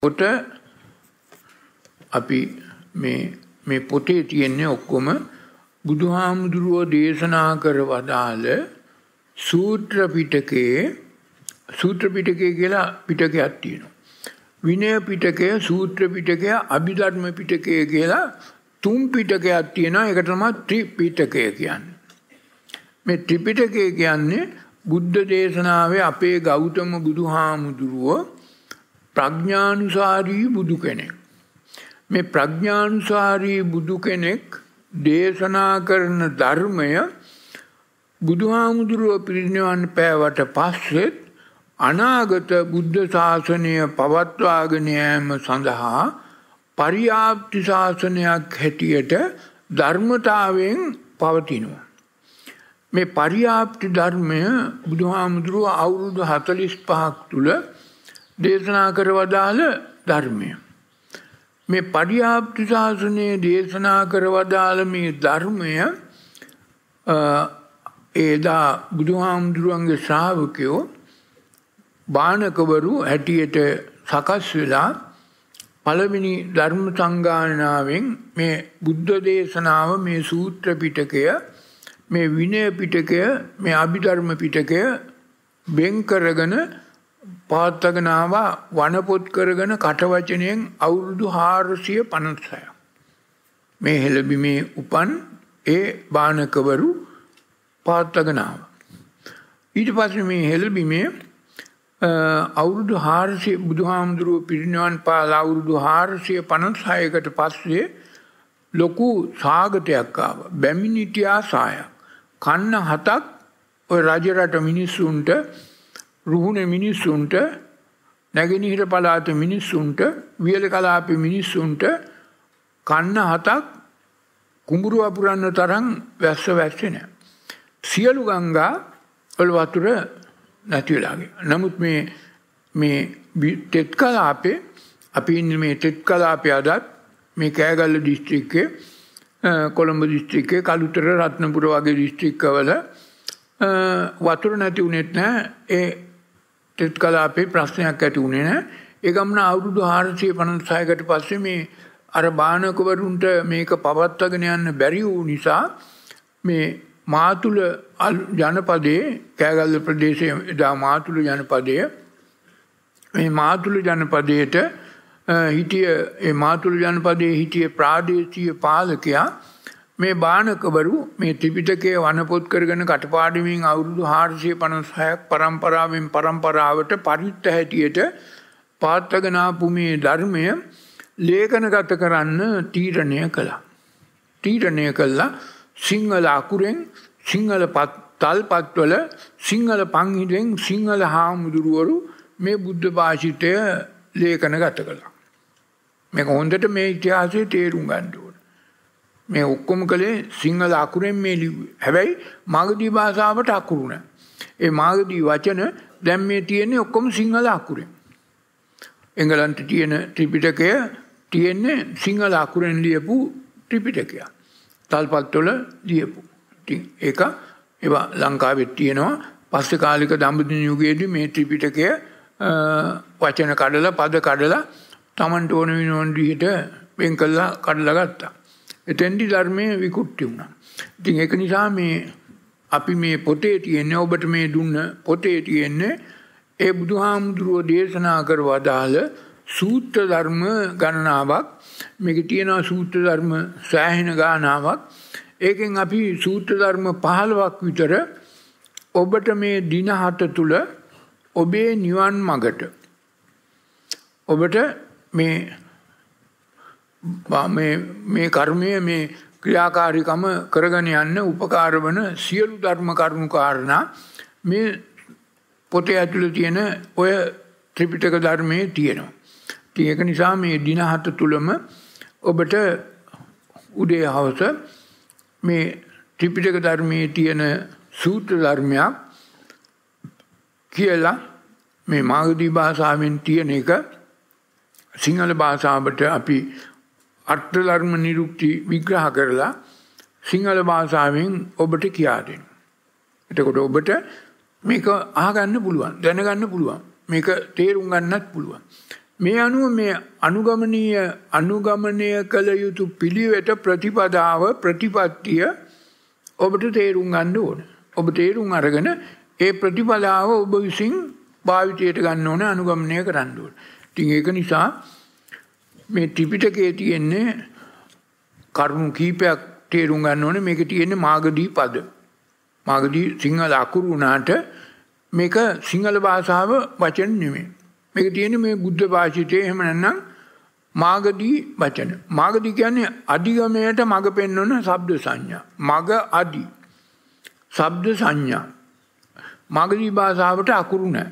කොට අපි මේ පොතේ තියෙන්නේ ඔක්කොම බුදුහාමුදුරුවෝ දේශනා කර වදාළ සූත්‍ර පිටකයේ සූත්‍ර පිටකය කියලා පිටකයක් තියෙනවා. විනය පිටකය සූත්‍ර පිටකය අභිධර්ම පිටකය කියලා තුන් පිටකයක් තියෙනවා ඒක තමයි ත්‍රිපිටකය කියන්නේ. මේ ත්‍රිපිටකය කියන්නේ බුද්ධ දේශනාවේ අපේ ගෞතම බුදුහාමුදුරුවෝ ප්‍රඥානුසාරී බුදු කෙනෙක්. මේ ප්‍රඥානුසාරී බුදු කෙනෙක් දේශනා කරන ධර්මය බුදුහාමුදුරුව පිරිනිවන් පෑවට පස්සෙත් අනාගත බුද්ධ ශාසනය පවත්වාගෙන යාම සඳහා පරියාප්ති ශාසනයක් හැටියට ධර්මතාවයෙන් පවතිනවා. මේ පරියාප්ති ධර්මය බුදුහාමුදුරුව අවුරුදු 45ක් තුල දේශනා කරවදාළ ධර්මය. මේ පරියාප්ති ශාසනයේ දේශනා කරවදාළ මේ ධර්මය ඒදා බුදුහාමුදුරුවන්ගේ ශ්‍රාවකයෝ බානකවරු හැටියට සකස් වෙලා පළමිනි ධර්ම සංගායනාවෙන් මේ බුද්ධ දේශනාව මේ සූත්‍ර පිටකය මේ විනය පිටකය මේ අභිධර්ම පිටකය බෙන් කරගෙන පවත්වගෙන ආවා වනපොත් කරගෙන කටවචනයෙන් අවුරුදු 456ක් මේ හෙළබිමේ උපන් ඒ බානකවරු පවත්වගෙන ආවා ඊට පස්සේ මේ හෙළබිමේ අවුරුදු හාරසය බුදුහාමුදුරුව පිරිනිවන් පාල අවුරුදු හාරසය පනත්සායකට පස්සේ ලොකු සාගතයක් ආව බැමිනිිටියා සායක් කන්න හතක් රජරට මිනිස්සුන්ට රුහුණේ මිනිස්සුන්ට නැගෙනහිර පළාත මිනිස්සුන්ට වියල කලාපේ මිනිස්සුන්ට කන්න හතක් කුඹුරු අපුරන්න තරම් වැස්ස වැස්සේ නැහැ. සියලු ගංගා වල වතුර නැති වෙලාගේ. නමුත් මේ මේ තෙත් කලාපේ අපි ඉන්නේ මේ තෙත් කලාපේ අදත් මේ කෑගල්ල දිස්ත්‍රික්කයේ කොළඹ දිස්ත්‍රික්කයේ කළුතර රත්නපුර වගේ දිස්ත්‍රික්කවල වතුර නැති උනේත් නැහැ. ඒ තෙත් කලා අපේ ප්‍රශ්නයක් ඇති වුණේ නෑ. ඒ ගමන අවුරුදු 456කට පස්සේ මේ අර බානකවරුන්ට මේක පවත්වාගෙන යන්න බැරි වූ නිසා මේ මාතුල ජනපදයේ කෑගල්ල ප්‍රදේශයේ එදා මාතුල ජනපදයේ මේ මාතුල ජනපදයට හිටිය ඒ මාතුල ජනපදයේ හිටිය ප්‍රාදේශීය පාලකයා මේ බානකවරු මේ ත්‍රිපිටකය වනපොත් කරගෙන කටපාඩමින් අවුරුදු 456ක් පරම්පරාවෙන් පරම්පරාවට පරිත්‍ත හැටියට පාත්වගෙන ආපු මේ ධර්මය ලේඛනගත කරන්න තීරණය කළා. තීරණය කළා සිංහල අකුරෙන් සිංහල තල්පත්වල සිංහල පංහිටෙන් සිංහල හාමුදුරුවරු මේ බුද්ධ භාෂිතය ලේඛනගත කළා. මේක හොඳට මේ ඉතිහාසයේ තේරුම් ගන්න මේ ඔක්කොම කළේ සිංහල අකුරෙන් මේ ලිව්වේ. හැබැයි මාගදී භාෂාවට අකුරු නැහැ. ඒ මාගදී වචන දැන් මේ තියෙන්නේ ඔක්කොම සිංහල අකුරෙන්. එංගලන්තේ තියෙන ත්‍රිපිටකය තියෙන්නේ සිංහල අකුරෙන් ලියපු ත්‍රිපිටකය. තල්පත්වල ලියපු. ඉතින් ඒක ඒවා ලංකාවේ තියෙනවා. පස්සේ කාලික දඹදින යුගයේදී මේ ත්‍රිපිටකය වචන කඩලා පද කඩලා Tamanට ඕන වෙන විදිහට වෙන් කළා කඩලා ගත්තා. එතෙන්දි ධර්මයේ විකුට්ටි වුණා. ඉතින් ඒක නිසා මේ අපි මේ පොතේ තියෙන ඔබට මේ දුන්න පොතේ තියෙන්නේ ඒ බුදුහාමුදුරුව දේශනා කරවදාළ සූත්‍ර ධර්ම ගණනාවක් මේක තියෙනවා සූත්‍ර ධර්ම සෑහෙන ගානාවක් ඒකෙන් අපි සූත්‍ර ධර්ම 15ක් විතර ඔබට මේ දින හත තුල ඔබේ නිවන් මගට ඔබට මේ මේ මේ කර්මය මේ ක්‍රියාකාරිකම කරගෙන යන්න උපකාර වන සියලු ධර්ම කරුණු කාරණා මේ පොතේ ඇතුළේ තියෙන ඔය ත්‍රිපිටක ධර්මයේ තියෙනවා. ඉතින් ඒක නිසා මේ දින හත තුලම ඔබට උදේ හවස මේ ත්‍රිපිටක ධර්මයේ තියෙන සූත්‍ර ධර්මයක් කියලා මේ මාගදී භාෂාවෙන් තියෙන එක සිංහල භාෂාවට අපි අර්ථ ධර්ම නිරුක්ති විග්‍රහ කරලා සිංහල භාෂාවෙන් ඔබට කියා දෙන්න. එතකොට ඔබට මේක අහගන්න පුළුවන්, දැනගන්න පුළුවන්. මේක තේරුම් ගන්නත් පුළුවන්. මේ අනුව මේ අනුගමනීය අනුගමනය කළ යුතු පිළිවෙත ප්‍රතිපදාව ප්‍රතිපත්තිය ඔබට තේරුම් ගන්න ඕන. ඔබ තේරුම් අරගෙන ඒ ප්‍රතිපදාව ඔබ විසින් භාවිතයට ගන්න ඕන අනුගමනය කරන්න ඕන. ඉතින් ඒක නිසා මේ ත්‍රිපිටකයේ තියෙන්නේ කරුණු කීපයක් තේරුම් ගන්න ඕනේ මේක තියෙන්නේ මාගදී පද. මාගදී සිංහල අකුරු වුණාට මේක සිංහල භාෂාව වචන නෙමෙයි. මේක තියෙන්නේ මේ බුද්ධ භාෂිතේ එහෙම නැත්නම් මාගදී වචන. මාගදී කියන්නේ අධිගමයට මඟ පෙන්වන ශබ්ද සංඥා. මග අදි. ශබ්ද සංඥා. මාගදී භාෂාවට අකුරු නැහැ.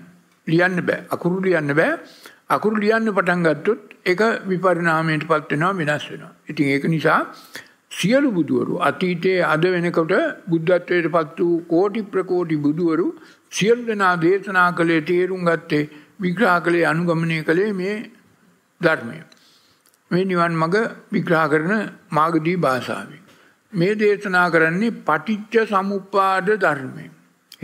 ලියන්න බෑ. අකුරු ලියන්න බෑ. අකුරු ලියන්න පටන් ගත්තොත් එක විපරිණාමයටපත් වෙනවා වෙනස් වෙනවා. ඉතින් ඒක නිසා සියලු බුදුවරු අතීතයේ අද වෙනකොට බුද්ධත්වයටපත් වූ කෝටි ප්‍රකෝටි බුදුවරු සියලු දෙනා දේශනා කළේ තේරුම් ගත්තේ විග්‍රහ කළේ අනුගමනය කළේ මේ ධර්මය. මේ නිවන් මඟ විග්‍රහ කරන මාර්ගදී භාෂාවෙන්. මේ දේශනා කරන්නේ පටිච්ච සමුප්පාද ධර්මය.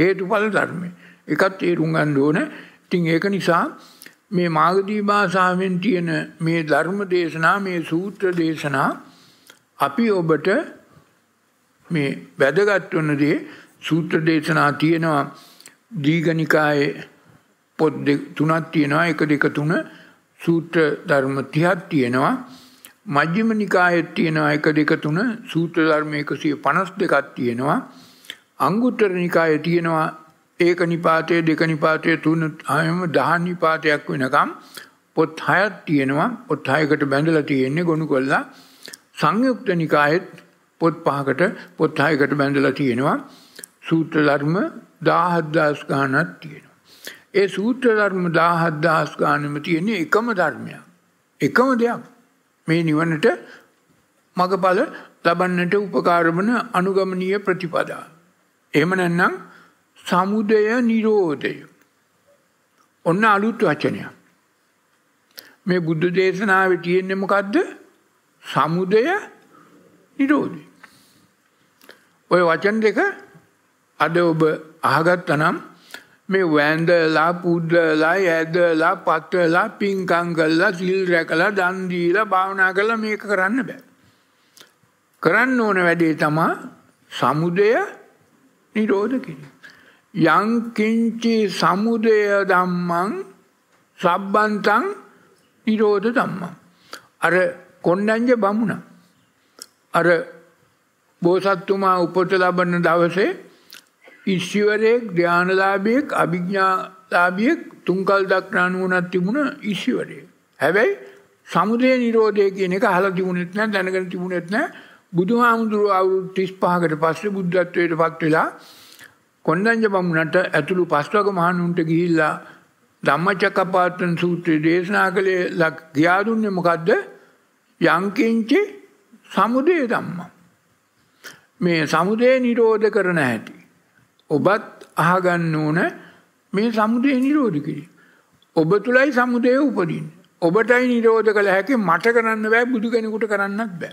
හේතුඵල ධර්මය. එකත් තේරුම් ගන්න ඕන. ඉතින් ඒක නිසා මේ මාගදී භාෂාවෙන් තියෙන මේ ධර්ම දේශනා මේ සූත්‍ර දේශනා අපි ඔබට මේ වැදගත් වන දේ සූත්‍ර දේශනා තියෙනවා දීඝනිකායේ පොත් තුනක් තියෙනවා 1 2 3 සූත්‍ර ධර්ම 30ක් තියෙනවා මජ්ක්‍ධිම නිකායේ තියෙනවා 1 2 3 සූත්‍ර ධර්ම 152ක් තියෙනවා අංගුත්තර නිකායේ තියෙනවා ඒක නිපාතය දෙක නිපාතය තුන හයම දහන් නිපාතයක් වෙනකම් පොත් හයක් තියෙනවා පොත් හයකට බැඳලා තියෙන්නේ ගොනු කොල්ලා සංයුක්ත නිකායෙත් පොත් පහකට පොත් හයකට බැඳලා තියෙනවා සූත්‍ර ධර්ම 17000 ගානක් තියෙනවා. ඒ සූත්‍ර ධර්ම 17000 ගානෙම තියෙන එකම ධර්මයක්. එකම දෙයක්. මේ නිවනට මගඵල ලබන්නට උපකාර වන අනුගමනීය ප්‍රතිපදා. එහෙම නැත්නම් සමුදය නිරෝධය. ඔන්න අලුත් වචනයක්. මේ බුද්ධ දේශනාවේ තියෙන්නේ මොකද්ද? සමුදය නිරෝධය. ওই වචන දෙක අද ඔබ අහගත්තනම් මේ වැඳලා පුදලා ඇදලා පත්වලා පිංකම් කළා සිල් රැකලා දන් දීලා භාවනා කළා මේක කරන්න බෑ. කරන්න ඕන වැඩේ තමයි සමුදය නිරෝධ කිරීම. යංකින්චි සමුදය ධම්මං සබ්බන්තං නිරෝධ ධම්මං අර කොණ්ඩඤ්ඤ බමුණ අර බෝසත්තුමා උපත ලබන දවසේ ඊශ්වරයේ ඥානලාභියෙක් අභිඥාලාභියෙක් තුන්කල් දක්නා නුවණක් තිබුණ ඊශ්වරයේ හැබැයි සමුදය නිරෝධය කියන එක අහලා තිබුණෙත් නැහැ දැනගෙන තිබුණෙත් නැහැ බුදුහාමුදුරුවෝ අවුරුදු 35කට පස්සේ බුද්ධත්වයට පත් වෙලා කොණ්ඩඤ්ඤ බමුණට ඇතුළු පස්වග මහණුන්ට ගිහිල්ලා ධම්මචක්කපවත්තන සූත්‍රය දේශනා කළේ කියා දුන්නේ මොකද්ද? යංකින්ච සමුදය ධම්මා. මේ සමුදය නිරෝධ කරන හැටි. ඔබත් අහගන්න ඕන මේ සමුදය නිරෝධ කිරීම. ඔබ තුලයි සමුදය උපදින්නේ. ඔබටයි නිරෝධ කළ හැකි මට කරන්න බෑ බුදු කෙනෙකුට කරන්නත් බෑ.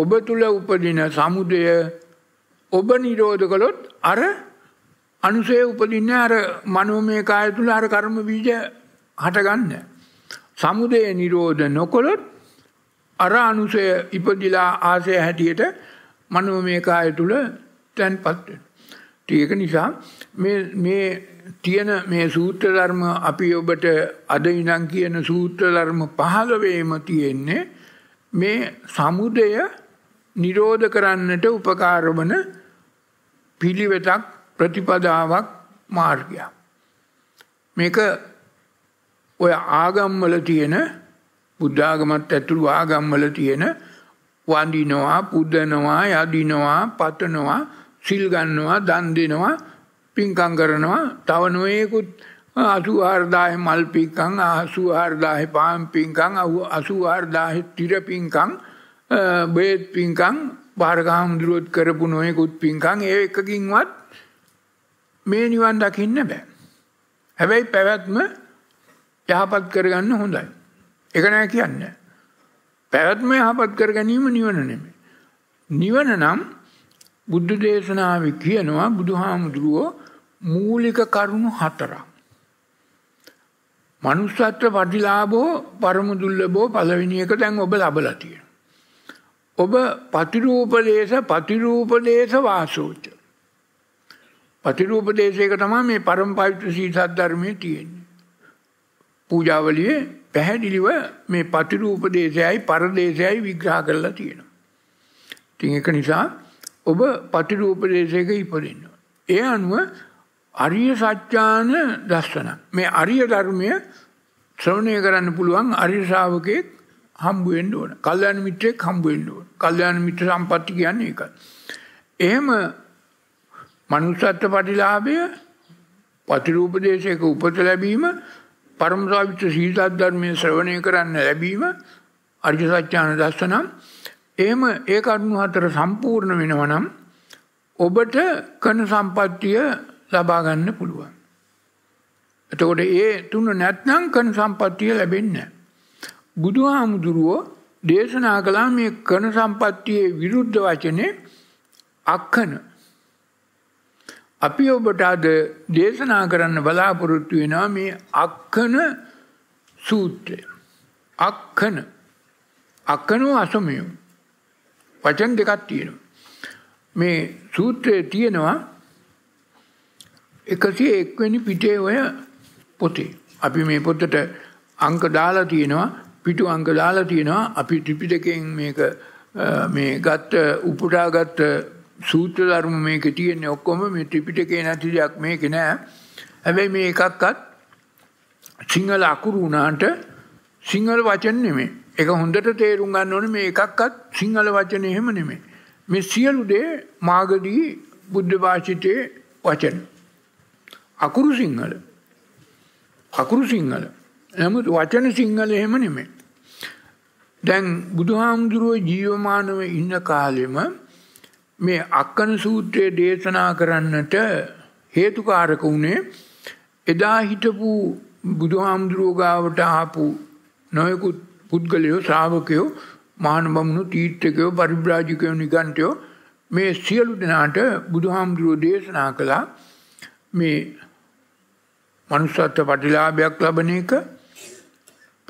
ඔබ තුල උපදින සමුදය ඔබ නිරෝධ කළොත් අර අනුසය උපදින්න අර මනෝමය කාය තුල අර කර්ම බීජ හටගන්න. සමුදය නිරෝධ නොකොළොත් අර අනුසය ඉපදිලා ආසය හැටියට මනෝමය කාය තුල තැන්පත් වෙනවා. නිසා මේ මේ තියෙන මේ සූත්‍ර ධර්ම අපි ඔබට අද ඉඳන් කියන සූත්‍ර ධර්ම 15ෙම තියෙන්නේ මේ සමුදය නිරෝධ කරන්නට උපකාර වන පිළිවෙතක් ප්‍රතිපදාවක් මාර්ගයක්. මේක ඔය ආගම්වල තියෙන බුද්ධාගමත් ඇතුළු ආගම්වල තියෙන වඳිනවා පුදනවා යදිනවා පතනවා සිල් ගන්නවා දන් දෙනවා පින්කම් කරනවා තව නොයෙකුත් 84000 මල් පින්කම් 84000 පාන් පින්කම් 84000 තිර පින්කම් බේත් පින්කම් භාරගාමුදුරුවොත් කරපු නොයෙකුත් පින්කම් ඒ එකකින්වත් මේ නිවන් දකින්න බෑ. හැබැයි පැවැත්ම යහපත් කරගන්න හොඳයි. ඒක නෑ කියන්නේ. පැවැත්ම යහපත් කර ගැනීම නිවන නෙමෙයි. නිවන නම් බුද්ධ දේශනාවේ කියනවා බුදුහාමුදුරුවෝ මූලික කරුණු හතරක්. මනුස්සත්ව ප්‍රතිලාභෝ පරම දුර්ලභෝ පළවෙනි එක දැන් ඔබ ලබලා තියෙනවා. ඔබ පතිරූපදේශ පතිරූපදේශ වාසෝච. පතිරූපදේශයක තමා මේ පරම්පවිත්‍ර සීසත් ධර්මය තියෙන්නේ. පූජාවලිය පැහැදිලිව මේ පතිරූපදේශයයි පරදේශයයි විග්‍රහ කරලා තියෙනවා. තින් එක නිසා ඔබ පතිරූපදේශයක ඉපදෙන්න. ඒ අනුව අරිය සත්‍යාන දස්සන. මේ අරිය ධර්මය ශ්‍රවණය කරන්න පුළුවන් අරිය ශාවකයෙක් හම්බ වෙන්න ඕන. කල්යාණ මිත්‍රෙක් හම්බ වෙන්න ඕන. කල්යාණ මිත්‍ර සම්පatti කියන්නේ ඒකයි. එහෙම මනුස්සත්ව ප්‍රතිලාභය ප්‍රතිરૂපදේශයක උපත ලැබීම පරම සාවිත්‍ය සීලත් ධර්මයේ ශ්‍රවණය කරන්න ලැබීම අරිය සත්‍යාන දස්සනම් එහෙම ඒ කරුණු හතර සම්පූර්ණ වෙනවා නම් ඔබට කන සම්පත්තිය ලබා ගන්න පුළුවන්. එතකොට ඒ තුන නැත්නම් කන සම්පත්තිය ලැබෙන්නේ නැහැ. බුදුහාමුදුරුවෝ දේශනා කළා මේ කන සම්පත්තියේ විරුද්ධ වචනේ අක්කන. අපි ඔබට අද දේශනා කරන්න බලාපොරොත්තු වෙනවා මේ අක්කන සූත්‍රය. අක්කන. අක්කනෝ අසමයෝ. වචන දෙකක් තියෙනවා. මේ සූත්‍රයේ තියෙනවා එකසිය එක්වැනි පිටේ ඔය පොතේ. අපි මේ පොතට අංක දාලා තියෙනවා පිටු අංක දාලා තියෙනවා අපි ත්‍රිපිටකයෙන් මේක මේ ගත්ත උපුටාගත් සූත්‍ර ධර්ම මේක තියෙන්නේ ඔක්කොම මේ ත්‍රිපිටකේ නැති දෙයක් මේක නෑ. හැබැයි මේ එකක්වත් සිංහල අකුරු වුණාට සිංහල වචන නෙමෙයි. ඒක හොඳට තේරුම් ගන්න ඕනේ මේ එකක්වත් සිංහල වචන එහෙම නෙමෙයි. මේ සියලු දේ මාගදී බුද්ධ වාචිතේ වචන. අකුරු සිංහල. අකුරු සිංහල. නමුත් වචන සිංහල එහෙම නෙමෙයි. දැන් බුදුහාමුදුරුවෝ ජීවමානව ඉන්න කාලෙම මේ අක්කන සූත්‍රය දේශනා කරන්නට හේතුකාරක වුණේ එදා හිටපු බුදුහාමුදුරුවෝ ගාවට ආපු නොයෙකුත් පුද්ගලයෝ ශ්‍රාවකයෝ මහානබමුණු තීර්ථකයෝ පරිබ්‍රාජිකයෝ නිගන්ඨයෝ මේ සියලු දෙනාට බුදුහාමුදුරුවෝ දේශනා කළා මේ manussත්ව ප්‍රතිලාභයක් ලබන එක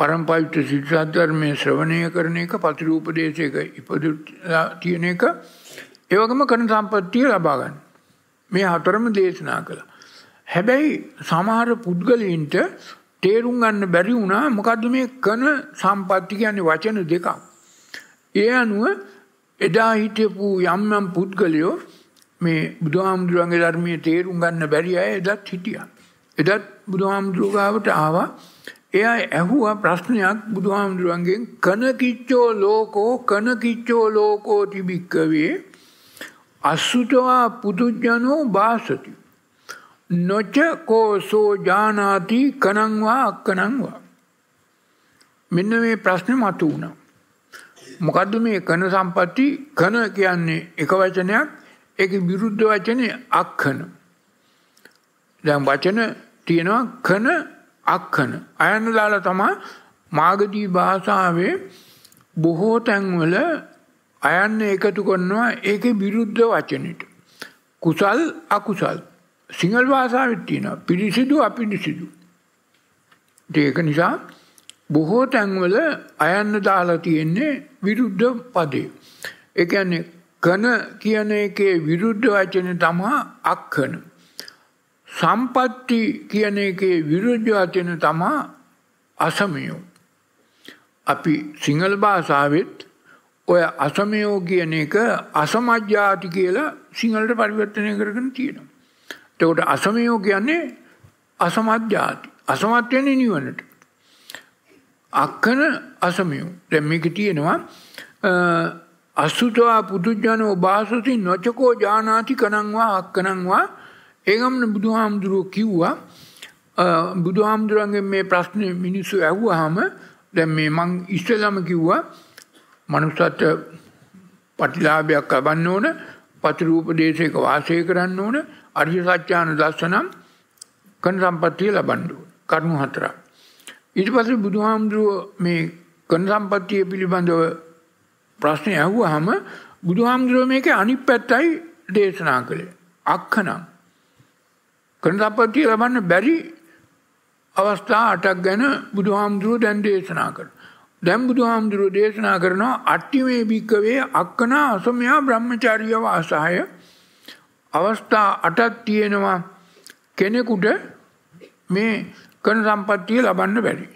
පරම්පවිත සිද්ධාධර්මය ශ්‍රවණය කරන එක පතිරූපදේශයක ඉපද තියෙන එක ඒවගම කරන සම්පත්තිය ලබාගන්න. මේ හතරම දේශනා කළ. හැබැයි සමහර පුද්ගලයින්ට තේරුම් ගන්න බැරි වුණා මොකද මේ කන සම්පත්ති කියන්නේ වචන දෙකක්. ඒ අනුව එදා හිටපු යම් යම් පුද්ගලයෝ මේ බුදුහාමුදුරන්ගේ ධර්මයේ තේරුම් ගන්න බැරි අය එදත් හිටියා. එදත් බුදුහාමුදුරුවෝ ගාවට ආවා එයා ඇහුවා ප්‍රශ්නයක් බුදුහාමුදුරුවන්ගෙන් කනකිච්චෝ ලෝකෝ කනකිච්චෝ ලෝකෝ තිබික්කවේ අස්සුතවා පුදුජනෝ බාසති. නොචකෝ සෝ ජානාති කනංවා අක්කනංවා. මෙන්න මේ ප්‍රශ්න මතු වුණා. මොකද්ද මේ කන සම්පatti කන කියන්නේ එක වචනයක් ඒක විරුද්ධ වචනේ අක්කන. දැන් වචන තියෙනවා කන අක්කන අයන දාලා තමයි මාගදී භාෂාවේ බොහෝ තැන්වල අයන්න එකතු කරනවා ඒකේ විරුද්ධ වචනෙට කුසල් අකුසල් සිංහල භාෂාවෙත් තියෙනවා පිරිසිදු අපිරිසිදු ඒක නිසා බොහෝ තැන්වල අයන්න දාලා තියෙන්නේ විරුද්ධ පදේ ඒ කියන්නේ කන කියන එකේ විරුද්ධ වචනේ තමයි අක්කන සම්පatti කියන එකේ විරුද්ධ වචන තමා අසමියෝ. අපි සිංහල භාෂාවෙත් ඔය අසමයෝ කියන එක අසමජ්ජාති කියලා සිංහලට පරිවර්තනය කරගෙන තියෙනවා. එතකොට අසමයෝ කියන්නේ අසමජ්ජාති. අසමත් වෙන්නේ නිවනට. අක්කන අසමයෝ. දැන් මේක තියෙනවා අසුතවා පුදුජනෝ භාසති නොචකෝ ජානාති කනං වා අක්කනං වා ඒගමන බුදුහාමුදුරුවෝ කිව්වා බුදුහාමුදුරන්ගේ මේ ප්‍රශ්න මිනිස්සු ඇහුවහම දැන් මේ මං ඉස්සෙල්ලාම කිව්වා මනුස්සත් ප්‍රතිලාභයක් ලබන්න ඕන පතිරූපදේශයක වාසය කරන්න ඕන අරිය සත්‍යාන දර්ශනම් කන සම්පත්තිය ලබන්න ඕන කරුණු හතරක් ඊට පස්සේ බුදුහාමුදුරුවෝ මේ කන සම්පත්තිය පිළිබඳව ප්‍රශ්න ඇහුවහම බුදුහාමුදුරුවෝ මේකේ අනිත් පැත්තයි දේශනා කළේ අක්කනම් කරන සම්පත්තිය ලබන්න බැරි අවස්ථා අටක් ගැන බුදුහාමුදුරුව දැන් දේශනා කර. දැම් බුදුහාමුදුරුව දේශනා කරනවා අට්ටිමේ භික්කවේ අක්කන අසමයා බ්‍රහ්මචාරියව අසාහය අවස්ථා අටත් තියෙනවා කෙනෙකුට මේ කන සම්පත්තිය ලබන්න බැරි.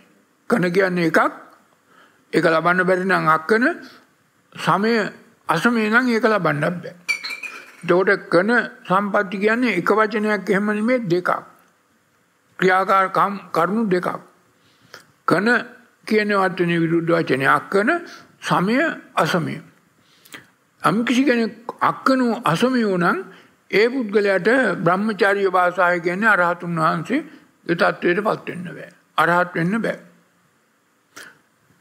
කන කියන්නේ එකක් එක ලබන්න බැරි නම් අක්කන සමය අසමේ නම් ඒක ලබන්නත් බෑ. එතකොට කන සම්පatti කියන්නේ එක වචනයක් එහෙම නෙමෙයි දෙකක්. ක්‍රියාකාරකම් කරුණු දෙකක්. කන කියන වචනේ විරුද්ධ වචනේ අක්කන සමය අසමය. අම් කිසි කෙනෙක් අක්කනෝ අසමයෝ නම් ඒ පුද්ගලයාට බ්‍රහ්මචාරීය භාෂාව කියන්නේ අරහතුන් වහන්සේ ඒ தത്വයටපත් වෙන්න බෑ. අරහත් වෙන්න බෑ.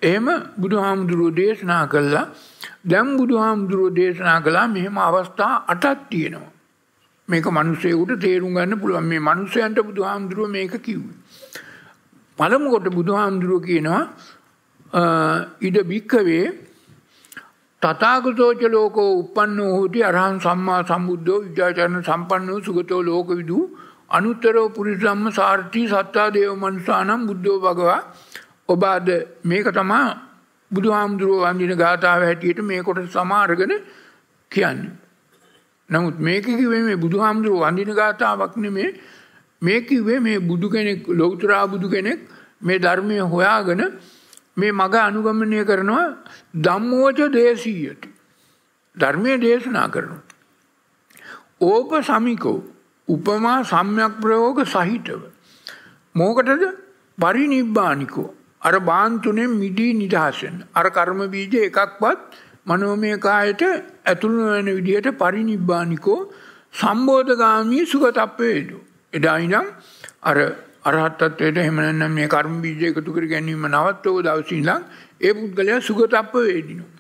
එහෙම බුදුහාමුදුරුවෝ දේශනා කළා දැන් බුදුහාමුදුරුවෝ දේශනා කළා මෙහෙම අවස්ථා අටක් තියෙනවා. මේක මිනිසෙකුට තේරුම් ගන්න පුළුවන්. මේ මිනිසයන්ට බුදුහාමුදුරුවෝ මේක කිව්වේ. පළමු කොට බුදුහාමුදුරුවෝ කියනවා ඉද බික්කවේ තථාගතෝච ලෝකෝ uppannෝ හෝති අරහං සම්මා සම්බුද්ධෝ විද්‍යාචරණ සම්පන්නෝ සුගතෝ ලෝකවිදු අනුත්තරෝ පුරිසම්ම සාර්ථි සත්තා දේව මනසානම් බුද්ධෝ භගවා ඔබ අද මේක තමයි බුදුහාමුදුරුවෝ වන්දින ගාථාව හැටියට මේ කොට සමාරගෙන කියන්නේ. නමුත් මේක කිව්වේ මේ බුදුහාමුදුරුවෝ වන්දින ගාථාවක් නෙමේ මේ කිව්වේ මේ බුදු කෙනෙක් ලෞතර බුදු කෙනෙක් මේ ධර්මය හොයාගෙන මේ මග අනුගමනය කරනවා ධම්මෝච දේශීයති. ධර්මයේ දේශනා කරනවා. ඕප සමිකෝ උපමා සම්්‍යක් ප්‍රයෝග සහිතව. මෝකටද පරිනිබ්බානිකෝ අර බාන් තුනෙන් මිදී නිදහස් වෙන්න. අර කර්ම බීජ එකක්වත් මනෝමය කායට ඇතුළු නොවන විදිහට පරිනිබ්බානිකෝ සම්බෝධගාමී සුගතප්පේතු. එදා ඉඳන් අර අරහත්ත්වයට එහෙම නැත්නම් මේ කර්ම බීජ එකතු කර ගැනීම නවත්වව දවසේ ඉඳන් ඒ පුද්ගලයා සුගතප්ප වේදිනවා.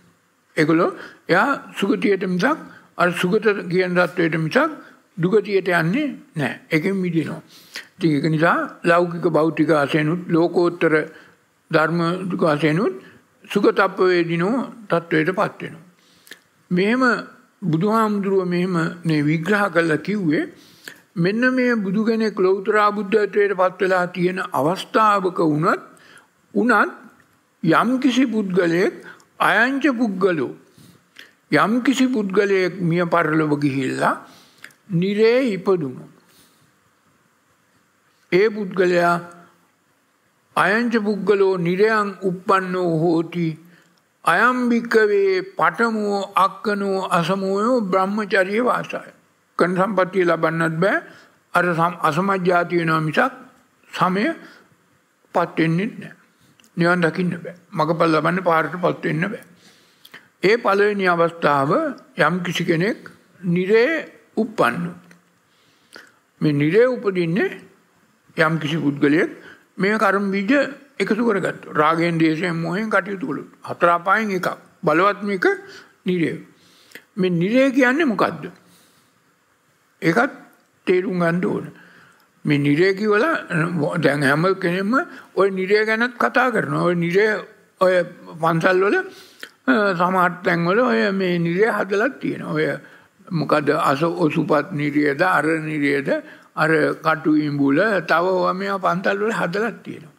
ඒගොල්ලෝ එයා සුගතියට මිසක් අර සුගත කියන தത്വයට මිසක් දුගතියට යන්නේ නැහැ. ඒකෙන් මිදිනවා. ඉතින් ඒක නිසා ලෞකික භෞතික ආසෙනුත් ලෝකෝත්තර ධර්ම වසයනුත් සුගතප්පවේදිනෝ තත්ත්වයට පත්වෙනවා. මෙහෙම බුදුහාමුදුරුව මෙහෙම විග්‍රහ කල්ල කිව්වේ මෙන්න මේ බුදු කෙනෙක් ලොවතරා බුද්ධත්වයට පත්වෙලා තියෙන අවස්ථාවක වනත් උනත් යම්කිසි පුද්ගලයෙක් අයංච පුද්ගලෝ. යම්කිසි පුද්ගලයෙක් මිය පරලොව ගිහිල්ලා නිරේ ඉපදුණු. ඒ පුද්ගලයා අයංච පුද්ගලෝ නිරයන් උප්පන්නෝ හෝති අයම්භික්කවේ පටමුවෝ අක්කනෝ අසමෝයෝ බ්‍රහ්මචරිය වාසාය. කන සම්පත්තිය ලබන්නත් බෑ අර අසමජ්ජාති වෙනවා මිසක් සමය පත්වෙන්නේ නැහැ. නිවන් දකින්න බෑ. මගපල් ලබන්න පාරට පත් වෙන්න බෑ. ඒ පළවෙනි අවස්ථාව යම් කිසි කෙනෙක් නිරේ උප්පන්නෝ. මේ නිරේ උපදින්නේ යම් කිසි පුද්ගලයෙක් මේ කර්ම බීජ එකතු කරගත්තා. රාගයෙන්, ද්වේෂයෙන්, මෝහයෙන් කටයුතු කළොත් හතර අපායෙන් එකක්. බලවත්මික නිරය. මේ නිරය කියන්නේ මොකද්ද? ඒකත් තේරුම් ගන්න ඕන. මේ නිරය කියලා දැන් හැම කෙනෙම ওই නිරය ගැනත් කතා කරනවා. ওই නිරය ඔය පන්සල් වල සමහර තැන් වල ඔය මේ නිරය හදලා තියෙනවා. ඔය මොකද අස ඔසුපත් නිරියද අර නිරියද අර කටු ඉඹුල තව මේවා පන්තල් වල හදලක් තියෙනවා.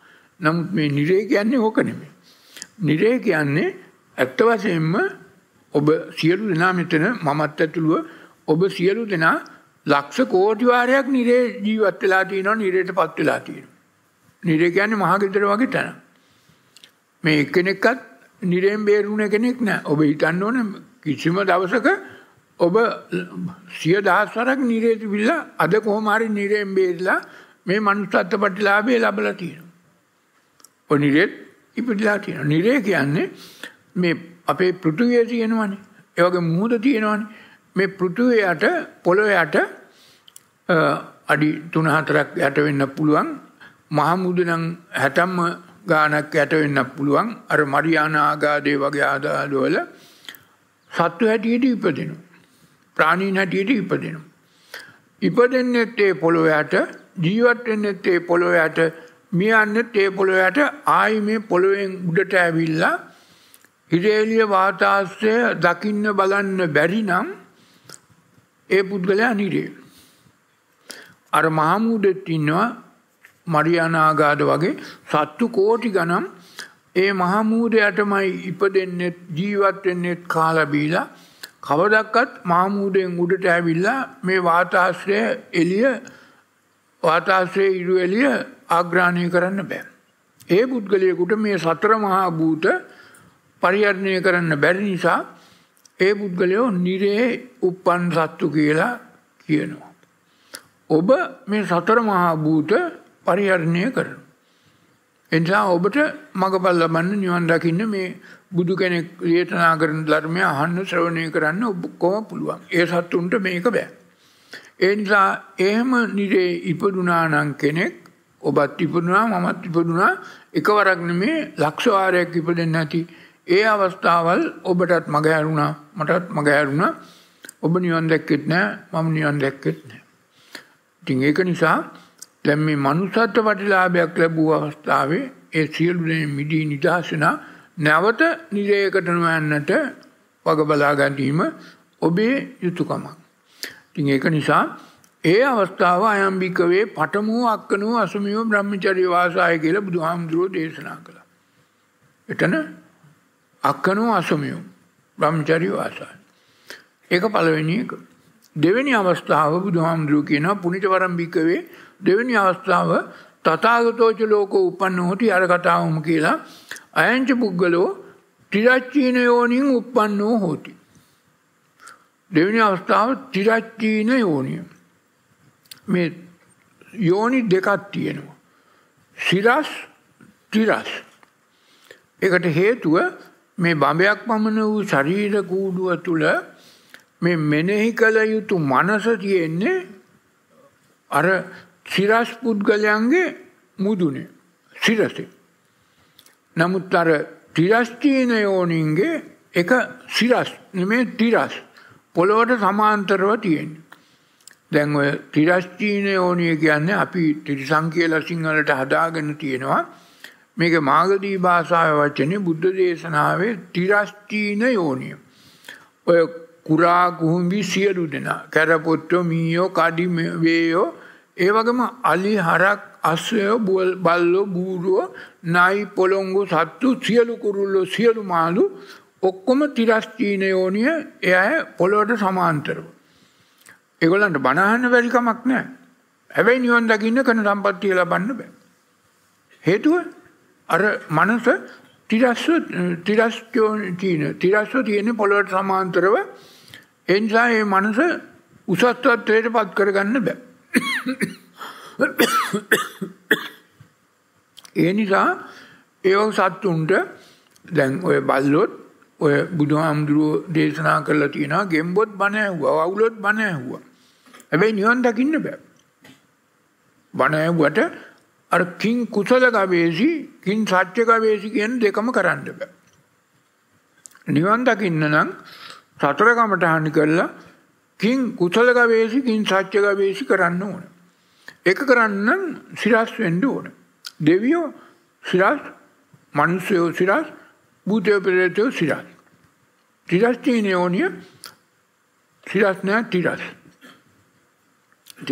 නමුත් මේ නිරේ කියන්නේ ඕක නෙමෙයි. නිරේ කියන්නේ ඇත්ත වශයෙන්ම ඔබ සියලු දෙනා මෙතන මමත් ඇතුළුව ඔබ සියලු දෙනා ලක්ෂ කෝටි වාරයක් නිරේ ජීවත් වෙලා තියෙනවා නිරේටපත් වෙලා තියෙනවා. නිරේ කියන්නේ මහා ගෙදර වගේ තැන. මේ එක්කෙනෙක්වත් නිරෙන් බේරුණ කෙනෙක් නෑ. ඔබ හිතන්න ඕනේ කිසිම දවසක ඔබ සිය දහස්වරක් නිරේතු විල්ලා අද කොහොමහරි නිරයෙන් බේරිලා මේ මනුස්සත්ව ප්‍රතිලාභය ලැබලා තියෙනවා. ඔය නිරේත් ඉපදලා තියෙනවා. නිරේ කියන්නේ මේ අපේ පෘථුවේ තියෙනවනේ. ඒ වගේ මුහුද තියෙනවනේ. මේ පෘථුවේ යට පොළොව යට අඩි 3-4ක් යට වෙන්න පුළුවන්. මහ මුහුද නම් 60ම ගානක් යට වෙන්න පුළුවන්. අර මරියානා ආගාදේ වගේ ආදාළවල සත්ව හැටියට ඉපදෙනවා. ප්‍රාණීන් හැටියට ඉපදෙනවා. ඉපදෙන්නෙත් ඒ පොළොව යට ජීවත් වෙන්නෙත් ඒ පොළොව යට මියන්නෙත් ඒ පොළොව යට ආයි මේ පොළොවෙන් උඩට ඇවිල්ලා හිරේලිය වාතාශ්‍රය දකින්න බලන්න බැරි නම් ඒ පුද්ගලයා නිරේ. අර මහමුදෙත් ඉන්නවා මරියානාගාද වගේ සත්තු කෝටි ගණන් ඒ මහමුදයටමයි ඉපදෙන්නෙත් ජීවත් වෙන්නෙත් කාලා බීලා කවදක්වත් මාමූඩයෙන් උඩට ඇවිල්ලා මේ වාතාශ්‍රය එළිය වාතාශ්‍රය ඉරු එළිය ආග්‍රාණය කරන්න බෑ. ඒ පුද්ගලයෙකුට මේ සතර මහා භූත පරිහරණය කරන්න බැරි නිසා ඒ පුද්ගලයෝ නිරේ උප්පන් සත්තු කියලා කියනවා. ඔබ මේ සතර මහා භූත පරිහරණය කරන. එනිසා ඔබට මඟපල් ලබන්න නිවන් දකින්න මේ බුදු කෙනෙක් දේශනා කරන ධර්මය අහන්න ශ්‍රවණය කරන්න ඔක්කොම පුළුවන්. ඒ සත්තුන්ට මේක බෑ. ඒ නිසා එහෙම නිරේ ඉපදුනා නම් කෙනෙක් ඔබත් ඉපදුනා මමත් ඉපදුනා එකවරක් නෙමේ ලක්ෂ වාරයක් ඉපදෙන්නේ නැති ඒ අවස්ථාවල් ඔබටත් මග හැරුණා මටත් මග හැරුණා ඔබ නිවන් දැක්කෙත් නෑ මම නිවන් දැක්කෙත් නෑ. ඉතින් ඒක නිසා දැන් මේ මනුස්සත්ව ප්‍රතිලාභයක් ලැබුව අවස්ථාවේ ඒ සියලු දේ මිදී නිදහසනා නැවත නිරයකට නොයන්නට වග බලා ගැනීම ඔබේ යුතුයකමක්. ඉතින් ඒක නිසා ඒ අවස්ථාව අයම්බිකවේ පඨමෝ අක්කනෝ අසුමියෝ බ්‍රහ්මචර්ය වාසය කියලා බුදුහාමුදුරෝ දේශනා කළා. එතන අක්කනෝ අසුමියෝ බ්‍රහ්මචර්ය වාසය. ඒක පළවෙනි එක. දෙවෙනි අවස්ථාව බුදුහාමුදුරුවෝ කියනවා පුණිතවරම්බිකවේ දෙවෙනි අවස්ථාව තථාගතෝච ලෝකෝ උපන්නෝති අර කතාවම කියලා අයංච පුද්ගලෝ තිරච්චීන යෝනින් උප්පන්නෝ හෝති. දෙවනි අවස්ථාව තිරච්චීන යෝනිය. මේ යෝනි දෙකත් තියෙනවා. සිරස් තිරස්. එකට හේතුව මේ බඹයක් පමණ වූ ශරීර කූඩුව තුළ මේ මෙනෙහි කළ යුතු මනස තියෙන්නේ අර සිරස් පුද්ගලයන්ගේ මුදුනේ සිරසේ. නමුත් අර තිරස්චීන යෝනින්ගේ එක සිරස් නෙමේ තිරස් පොළොවට සමාන්තරව තියෙන. දැන් ඔය තිරස්චීන යෝනිය කියන්නේ අපි තිරිසං කියලා සිංහලට හදාගෙන තියෙනවා. මේක මාගදී භාෂාවේ වචනේ බුද්ධ දේශනාවේ තිරස්චීන යෝනිය. ඔය කුරා කුහුඹි සියලු දෙනා කැරපොත්තෝ මීයෝ කඩි වේයෝ ඒ වගේම අලි හරක් අස්සය බොල් බල්ලෝ බූරුව නයි පොළොංගු සත්තු සියලු කුරුල්ලෝ සියලු මාලු ඔක්කොම තිරස්චීනයෝනිය එය පොළොවට සමාන්තරව. එගොලන්ට බණහන්න වැරිකමක් නෑ. හැබැයි නිවන් දකින්න කන සම්පත්තිය ලබන්න බෑ. හේතුව අර මනස තිරස්ව තිරස්චීන තිරස්ව තියෙන පොළොවට සමාන්තරව එනිසා මේ මනස උසස්ත්වයට පත් කරගන්න බෑ. ඒ නිසා ඒව සත්තුන්ට දැන් ඔය බල්ලොත් ඔය බුදුහාමුදුරුවෝ දේශනා කරලා තියෙනවා ගෙම්බොත් බණ ඇහුවා වවුලොත් බණ ඇහුවා. හැබැයි නිවන් දකින්න බෑ. බණ ඇහුවට අර කිං කුසල ගවේෂි කිං සත්‍ය ගවේෂි කියන දෙකම කරන්න බෑ. නිවන් දකින්න නම් සතර කමඨහන් කරලා කිං කුසල ගවේෂි කිං සත්‍ය ගවේෂි කරන්න ඕනේ. එක කරන්න සිරස් වෙන්න ඕන. දෙවියෝ සිරස් මනුස්සයෝ සිරස් භූතයෝ පෙරේතයෝ සිරස්. තිරස් තියෙන ඕනිය සිරස් නෑ තිරස්.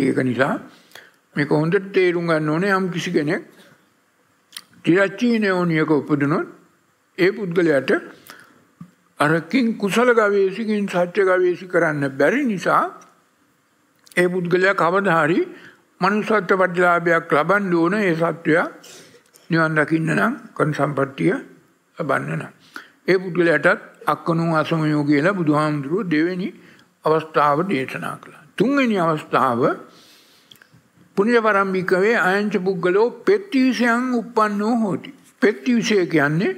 ඒක නිසා මේක හොඳට තේරුම් ගන්න ඕනේ යම් කිසි කෙනෙක් තිරස්චීන ඕනියක උපදිනොත් ඒ පුද්ගලයාට අරකින් කුසල ගවේෂිකින් සත්‍ය ගවේෂි කරන්න බැරි නිසා ඒ පුද්ගලයා කවදා හරි මනුස්සත්ව ප්‍රතිලාභයක් ලබන්න ඕන ඒ සත්වයා නිවන් දකින්න නම් කන් සම්පත්තිය ලබන්න නම්. ඒ පුද්ගලයාටත් අක්කනු අසමයෝ කියලා බුදුහාමුදුරුව දෙවෙනි අවස්ථාව දේශනා කළා. තුන්වෙනි අවස්ථාව පුණ්‍ය පරම්පිකවේ අයංච පුද්ගලෝ පෙත්තිවිසයන් උප්පන්නෝ හෝති. පෙත්තිවිසය කියන්නේ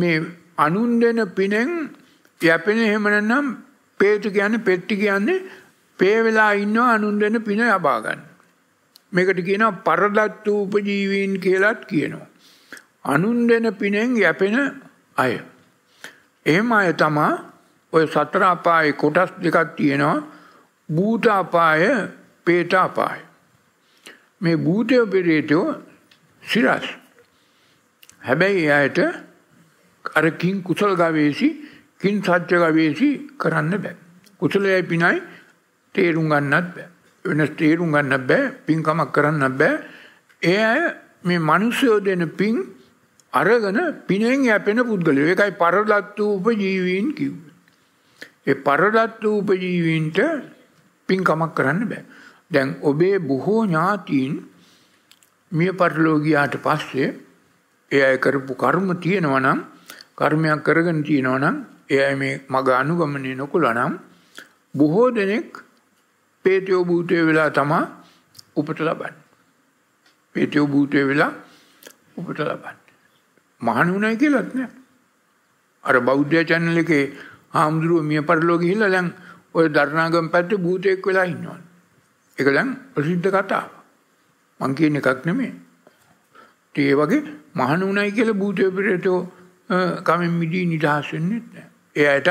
මේ අනුන් දෙන පිනෙන් යැපෙන එහෙම නැත්නම් පේතු කියන්නේ පෙත්ති කියන්නේ පේ වෙලා ඉන්නවා අනුන් දෙන පින යබා ගන්න. මේකට කියනවා පරදත්තු උපජීවීන් කියලාත් කියනවා. අනුන් දෙන පිනෙන් යැපෙන අය. එහෙම අය තමා ඔය සතර අපායේ කොටස් දෙකක් තියෙනවා. භූත අපාය, പ്രേත අපාය. මේ භූතය පෙරේතෝ සිරස්. හැබැයි එයාට අර කිං කුසල ගවේෂි කිං සත්‍ය ගවේෂි කරන්න බෑ. කුසලයේ පිනයි තේරුම් ගන්නත් බෑ. වෙනස් තේරුම් ගන්න බෑ පින්කමක් කරන්න බෑ. ඒ අය මේ මිනිස්සුයෝ දෙන පින් අරගෙන පිනෙන් යැපෙන පුද්ගලයෝ. ඒකයි පරලත් වූ උපජීවීන් කිව්වේ. ඒ පරලත් වූ උපජීවීන්ට පින්කමක් කරන්න බෑ. දැන් ඔබේ බොහෝ ඥාතීන් මිය පරලෝගියාට පස්සේ ඒ අය කරපු කර්ම තියෙනවා නම් කර්මයක් කරගෙන තියෙනවා නම් ඒ අය මේ මග අනුගමනය නොකළා නම් බොහෝ දෙනෙක් පේටයෝ භූතය වෙලා තමා උපට ලබන්න. පේටයෝ භූතය වෙලා උපට ලබන්න. මහනුණයි කියලත් නෑ. අර බෞද්ධ චැනල් එකේ හාමුදුරුව මිය පරලෝ ගිහිල්ලා දැන් ඔය දරණාගම පැත්තේ භූතයෙක් වෙලා ඉන්නවා. ඒක දැන් ප්‍රසිද්ධ කතාවක්. මං කියන එකක් නෙමෙයි. ඒ වගේ මහණුණයි කියලා භූතය පිටතෝ කමෙන් මිදී නිදහස් වෙන්නේ නැහැ. එයාට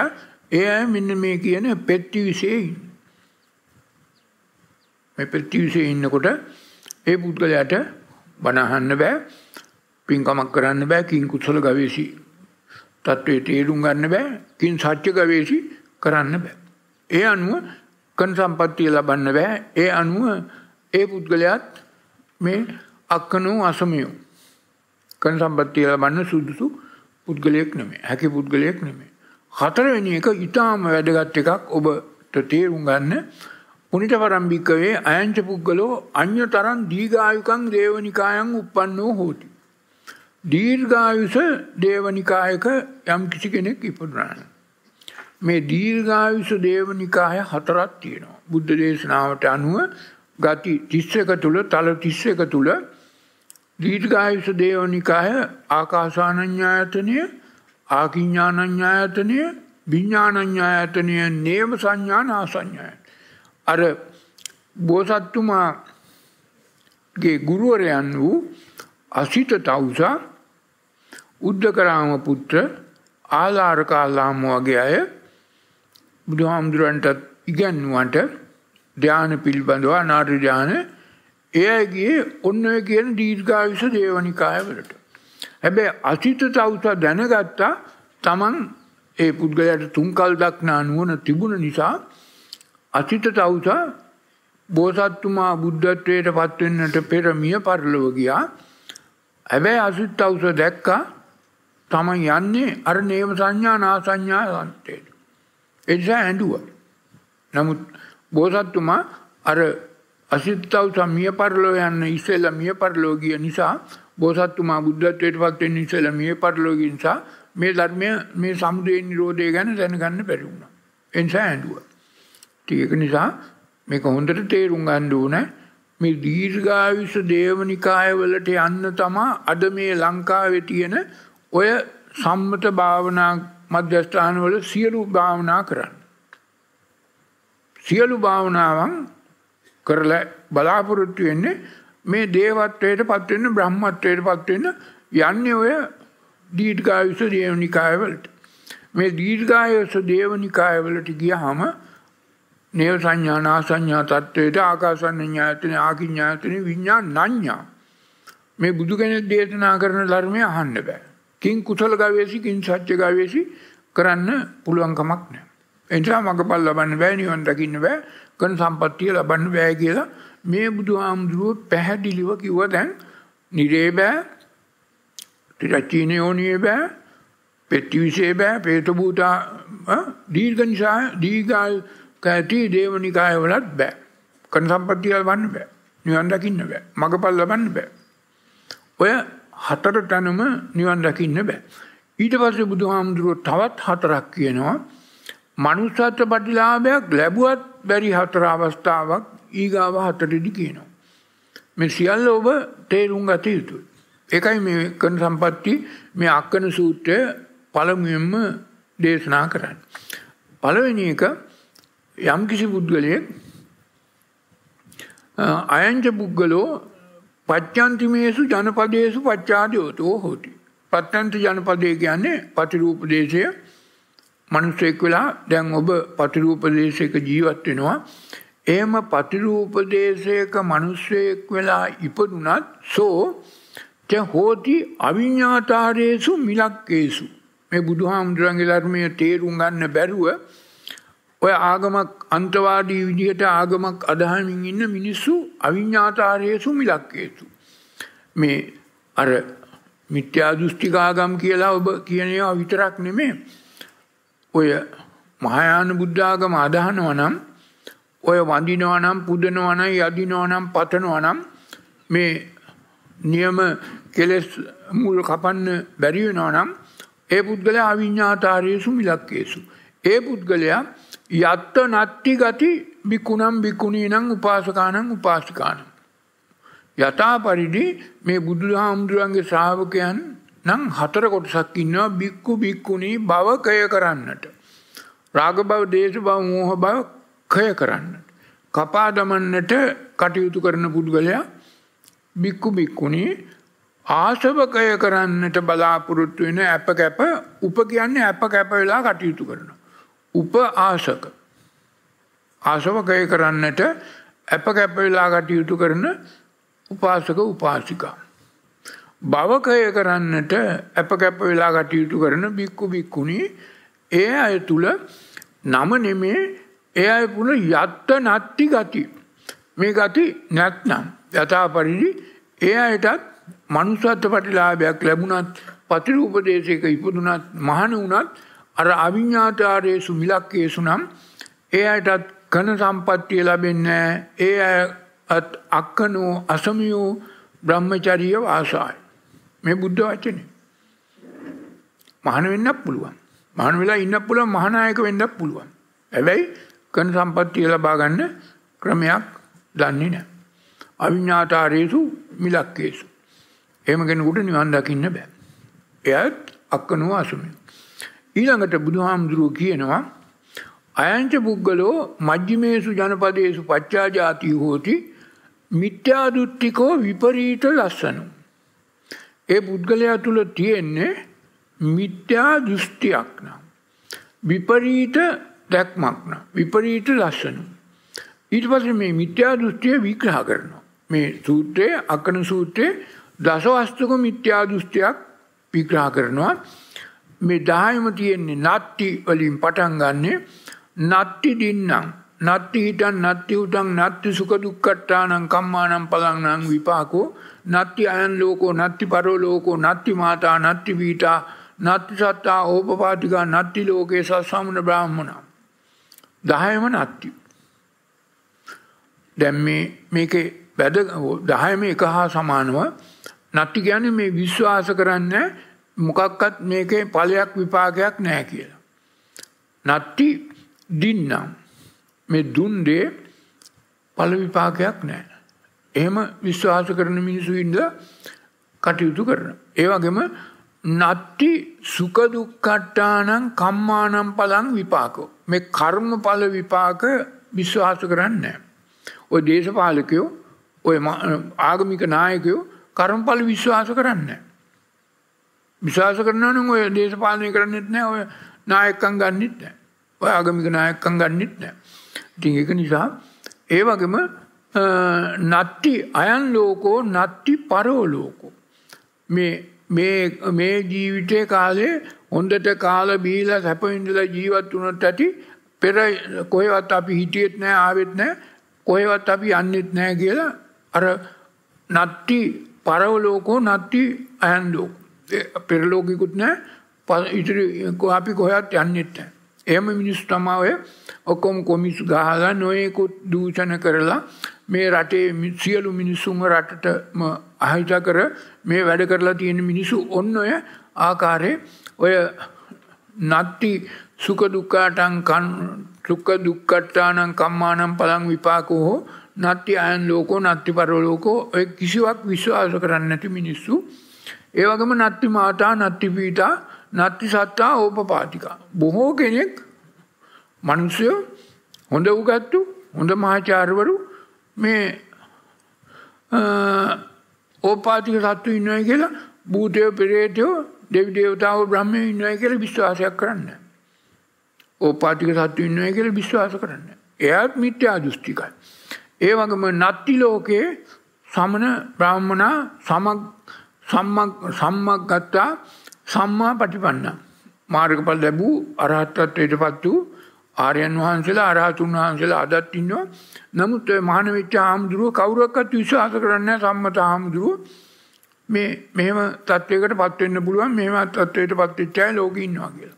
එයා මෙන්න මේ කියන පෙට්ටි විශේෂයි. මේ ප්‍රතිවිසේ ඉන්නකොට ඒ පුද්ගලයාට බනහන්න බෑ පින්කමක් කරන්න බෑ කින් කුසල ගවේෂි තත්ත්වයේ තේරුම් ගන්න බෑ කින් සත්‍ය ගවේෂි කරන්න බෑ ඒ අනුව කන් සම්පත්තිය ලබන්න බෑ ඒ අනුව ඒ පුද්ගලයාත් මේ අක්කනෝ අසමියෝ කන් සම්පත්තිය ලබන්න සුදුසු පුද්ගලයෙක් නෙමෙයි හැකි පුද්ගලයෙක් නෙමෙයි හතරවෙනි එක ඊටාම වැදගත් එකක් ඔබට තේරුම් ගන්න පුනිට පරම්භිකවේ අයංච පුද්ගලෝ අන්‍යතරන් දීඝායුකං දේවනිකායන් උප්පන්නෝ හෝති. දීර්ඝායුෂ දේවනිකායක යම් කිසි කෙනෙක් ඉපදුනාන. මේ දීර්ඝායුෂ දේවනිකාය හතරක් තියෙනවා. බුද්ධ දේශනාවට අනුව ගති 31 තුල තල 31 තුල දීර්ඝායුෂ දේවනිකාය ආකාසානඤ්ඤායතනය, ආකිඤ්ඤානඤ්ඤායතනය, විඥානඤ්ඤායතනය, නේම සංඥාන ආසඤ්ඤායතනය අර බෝසත්තුමාගේ ගුරුවරයන් වූ අසිත තවුසා උද්දකරාම පුත්‍ර ආලාරකාලාම වගේ අය බුදුහාමුදුරන්ටත් ඉගැන්වුවන්ට ධ්‍යාන පිළිබඳව අනාර්ය ධ්‍යාන එයගේ ඔන්න ඔය කියන දීර්ඝායුෂ දේවනිකායවලට. හැබැයි අසිත තවුසා දැනගත්තා තමන් ඒ පුද්ගලයාට තුන්කල් දක්නා නුවණ තිබුණ නිසා අචිත තවුසා බෝසත්තුමා බුද්ධත්වයට පත්වෙන්නට පෙර මිය පරලොව ගියා. හැබැයි අසිත් තවුස දැක්කා තම යන්නේ අර නේම සංඥා නා සංඥා සන්තේට. එනිසා ඇඬුවා. නමුත් බෝසත්තුමා අර අසිත්තව සමිය පරලෝ යන්න ඉස්සෙල්ලා මිය පරලෝ ගිය නිසා බෝසත්තුමා බුද්ධත්වයට පත් වෙන්න ඉස්සෙල්ලා මිය පරලෝ ගිය නිසා මේ ධර්මය මේ සමුදය නිරෝධය ගැන දැනගන්න බැරි වුණා. එනිසා ඇඬුවා. ඒක නිසා මේක හොඳට තේරුම් ගන්න ඕනේ. මේ දීර්ඝායුෂ දේවනිකාය වලට යන්න තමා අද මේ ලංකාවේ තියෙන ඔය සම්මත භාවනා මධ්‍යස්ථාන වල සියලු භාවනා කරන්න. සියලු භාවනාවන් කරලා බලාපොරොත්තු වෙන්නේ මේ දේවත්වයට පත් වෙන්න බ්‍රහ්මත්වයට පත් වෙන්න යන්නේ ඔය දීර්ඝායුෂ දේවනිකාය වලට. මේ දීර්ඝායුෂ දේවනිකාය වලට ගියහම නේව සංඥා නාසඤ්ඤා තත්වයට ආකාසඤ්ඤායතන ආකිඤ්ඤායතන විඥානඤ්ඤා මේ බුදු කෙනෙක් දේශනා කරන ධර්මය අහන්න බෑ කිං කුසල ගවේසි කිං සත්‍ය ගවේසි කරන්න පුළුවන් කමක් නෑ ඒ නිසා මගපල් ලබන්න බෑ නිවන් දකින්න බෑ කන් සම්පත්තිය ලබන්න බෑ කියලා මේ බුදුහාමුදුරුව පැහැදිලිව කිව්ව දැන් නිරේ බෑ ත්‍රිචීන යෝනියේ බෑ පෙට්ටිවිසේ බෑ പ്രേත භූතා දීර්ඝ නිසා දීගාල් කැටි දේවනිකාය වලත් බෑ. කන සම්පත්තිය වන්න බෑ. නිවන් දකින්න බෑ. මගපල් ලබන්න බෑ. ඔය හතර තැනම නිවන් දකින්න බෑ. ඊට පස්සේ බුදුහාමුදුරුවෝ තවත් හතරක් කියනවා. මනුස්සත්ව ප්‍රතිලාභයක් ලැබුවත් බැරි හතර අවස්ථාවක් ඊගාව හතරෙදි කියනවා. මේ සියල්ල ඔබ තේරුම් ගත යුතුයි. ඒකයි මේ කන සම්පatti මේ අක්කන සූත්‍රය පළමුවෙන්ම දේශනා කරන්නේ. පළවෙනි එක යම්කිසි පුද්ගලයෙක් අයංච පුද්ගලෝ පච්චන්තිමේසු ජනපදේසු පච්චාදයෝතෝ හෝති. පත්තන්ති ජනපදය කියන්නේ පතිරූපදේශය මනුස්සෙක් වෙලා දැන් ඔබ පතිරූපදේශයක ජීවත් වෙනවා. එම පතිරූපදේශයක මනුස්සයෙක් වෙලා ඉපදුනත් සෝ ච හෝති අවිඤ්ඥාතාරයේසු මිලක්කේසු. මේ බුදුහාමුදුරන්ගේ ධර්මය තේරුම් ගන්න බැරුව ඔය ආගමක් අන්තවාදී විදිහට ආගමක් අදහමින් ඉන්න මිනිස්සු අවිඤ්ඤාතාරයේසු මිලක්කේසු මේ අර මිත්‍යා දෘෂ්ටික ආගම් කියලා ඔබ කියන ඒවා විතරක් නෙමෙයි ඔය මහායාන බුද්ධ ආගම අදහනවා නම් ඔය වඳිනවා නම් පුදනවා නම් යදිනවා නම් පතනවා නම් මේ නියම කෙලස් මුල් කපන්න බැරි වෙනවා නම් ඒ පුද්ගලයා අවිඤ්ඤාතාරයේසු මිලක්කේසු ඒ පුද්ගලයා යත්ත නත්ති ගති බිකුණම් බිකුණීනං උපාසකානං උපාසිකානං. යථා පරිදි මේ බුදුහාමුදුරන්ගේ ශ්‍රාවකයන් නම් හතර කොටසක් ඉන්නවා බික්කු බික්කුණී බව කය කරන්නට. රාග බව, දේශ බව, මෝහ බව කය කරන්නට. කපා දමන්නට කටයුතු කරන පුද්ගලයා බික්කු බික්කුණී ආශවකය කරන්නට බලාපොරොත්තු වෙන අප කැප උප කියන්නේ අප කැප වෙලා කටයුතු කරනවා. උප ආශක ආශවකය කරන්නට ඇප කැප වෙලා කටයුතු කරන උපාසක උපාසිකා භවකය කරන්නට ඇප කැප වෙලා කටයුතු කරන බික්කු බික්කුණි ඒ අය තුල නම නෙමේ ඒ අය පුන යත්ත නත්ති ගති මේ ගති නැත්නම් යථා පරිදි ඒ අයටත් මනුස්සත්ව ප්‍රතිලාභයක් ලැබුණත් පතිරූපදේශයක ඉපදුනත් මහණ වුණත් අර අවිඤ්ඤාතාරේසු මිලක්කේසු නම් ඒ අයටත් ඝන සම්පත්තිය ලැබෙන්නේ ඒ අයත් අක්කනෝ අසමියෝ බ්‍රහ්මචර්ය වාසය මේ බුද්ධ වචනේ මහාන වෙන්නත් පුළුවන් මහාන වෙලා ඉන්නත් පුළුවන් මහානායක වෙන්නත් පුළුවන් හැබැයි ඝන සම්පත්තිය ලබා ගන්න ක්‍රමයක් දන්නේ නැහැ අවිඤ්ඤාතාරේසු මිලක්කේසු එහෙම කෙනෙකුට නිවන් දකින්න බෑ එයත් අක්කනෝ අසමියෝ ඊළඟට බුදුහාමුදුරුව කියනවා අයංච පුද්ගලෝ මජ්ජිමේසු ජනපදේසු පච්චා ජාති හෝති මිත්‍යාදුෘත්තිකෝ විපරීත ලස්සනු. ඒ පුද්ගලයා තුළ තියෙන්නේ මිත්‍යා දෘෂ්ටියක් නම්. විපරීත දැක්මක්න විපරීත ලස්සනු. ඊට පස මේ මිත්‍යා දෘෂ්ටිය විග්‍රහ කරනවා. මේ සූත්‍රයේ අකන සූත්‍රයේ දසවස්තුක මිත්‍යා දෘෂ්ටියක් විග්‍රහ කරනවා මේ දහයම තියෙන්නේ නට්ටි වලින් පටන් ගන්නෙ නට්ටි දින්නම් නත්ති හිටන් නත්ති උටන් නත්ති සුඛ දුක්ඛට්ටානං කම්මානං පලංනං විපාකෝ නත්ති අයන් ලෝකෝ නත්ති පරෝ ලෝකෝ නත්ති මාතා නත්ති පීඨා නත්ති සත්තා ඕපපාතිකා නත්ති ලෝකේ සස්සමුණ බ්‍රාහ්මණ 10ම නත්ති දැන් මේ මේකේ වැද 10ම එක හා සමානව නත්ති කියන්නේ මේ විශ්වාස කරන්නේ මොකක්වත් මේකේ ඵලයක් විපාකයක් නැහැ කියලා. නත්ති දින්නම්. මේ දුන් දේ ඵල විපාකයක් නැහැ. එහෙම විශ්වාස කරන මිනිස්සු ඉඳලා කටයුතු කරන. ඒ වගේම නත්ති සුඛ දුක්ඛට්ටානං කම්මානම් පලං විපාකෝ. මේ කර්මඵල විපාක විශ්වාස කරන්නේ නැහැ. ওই දේශපාලකයෝ, ওই ආගමික නායකයෝ කර්මඵල විශ්වාස කරන්නේ නැහැ. විශ්වාස කරනවා නම් ඔය දේශපාලනය කරන්නෙත් නැහැ ඔය නායකකම් ගන්නෙත් නැහැ. ඔය ආගමික නායකකම් ගන්නෙත් නැහැ. ඉතින් ඒක නිසා ඒ වගේම නත්ති අයන් ලෝකෝ නත්ති පරෝ ලෝකෝ මේ මේ මේ ජීවිතේ කාලේ හොඳට කාලා බීලා සැපින්දලා ජීවත් වුණත් ඇති පෙර කොහෙවත් අපි හිටියෙත් නැහැ ආවෙත් නැහැ කොහෙවත් අපි යන්නෙත් නැහැ කියලා අර නත්ති පරව ලෝකෝ නත්ති අයන් ලෝකෝ පෙරලෝකිකුත් නෑ ඉතිරි අපි කොහත් යන්නෙත්. එහම මිනිස් තමාවය ඔකොම් කොමිස් ගහලා නොයෙකුත් දූෂණ කරලා මේ රටේ සියලු මිනිස්සුන්ව රටටම අහිතා කර මේ වැඩ කරලා තියෙන මිනිසු ඔන්න ඔය ආකාරය ඔය නත්ති සුක දුක්කාටන් කන් සුක්ක දුක්කට්ටානම් කම්මානම් පලං විපාකෝ හෝ නත්ති අයන් ලෝකෝ නත්ති පරලෝකෝ ඔය කිසිවක් විශ්වාස කරන්න නැති මිනිස්සු ඒවගම නත්ති මාතා නත්තිපීතා නත්ති සත්තා ඕපපාතිකා. බොහෝ කෙනෙක් මනුස්සය හොඳ වගත්තු හොඳ මහාචාරවරු මේ ඕපාතික සත්තු ඉන්නයි කියලා භූතයෝ පෙරේතයෝ දෙවි දේවතාව බ්‍රහ්මය ඉන්නයි කියලා විශ්වාසයක් කරන්න. ඕපාතික සත්තු ඉන්නයි කියලා විශ්වාස කරන්න. එයාත් මිත්‍යා දෘෂ්ටිකයි. ඒ වගේම නත්ති ලෝකයේ සමන බ්‍රාහ්මණා සමක් සම්මක් ගත්තා සම්මා පටිපන්න මාර්ගඵල ලැබූ අරහත්ත්වයට පත් වූ ආර්යයන් වහන්සේලා අරහතුන් වහන්සේලා අදත් ඉන්නවා. නමුත් මහානවිච්ච ආම්දුරුව කවුරක්වත් විශ්වාස කරන්නේ නැහැ සම්මත ආම්දුරුව. මේ මෙහෙම තත්වයකට පත් වෙන්න පුළුවන් මෙහෙම තත්වයකට පත් වෙච්ච අය ලෝකෙ ඉන්නවා කියලා.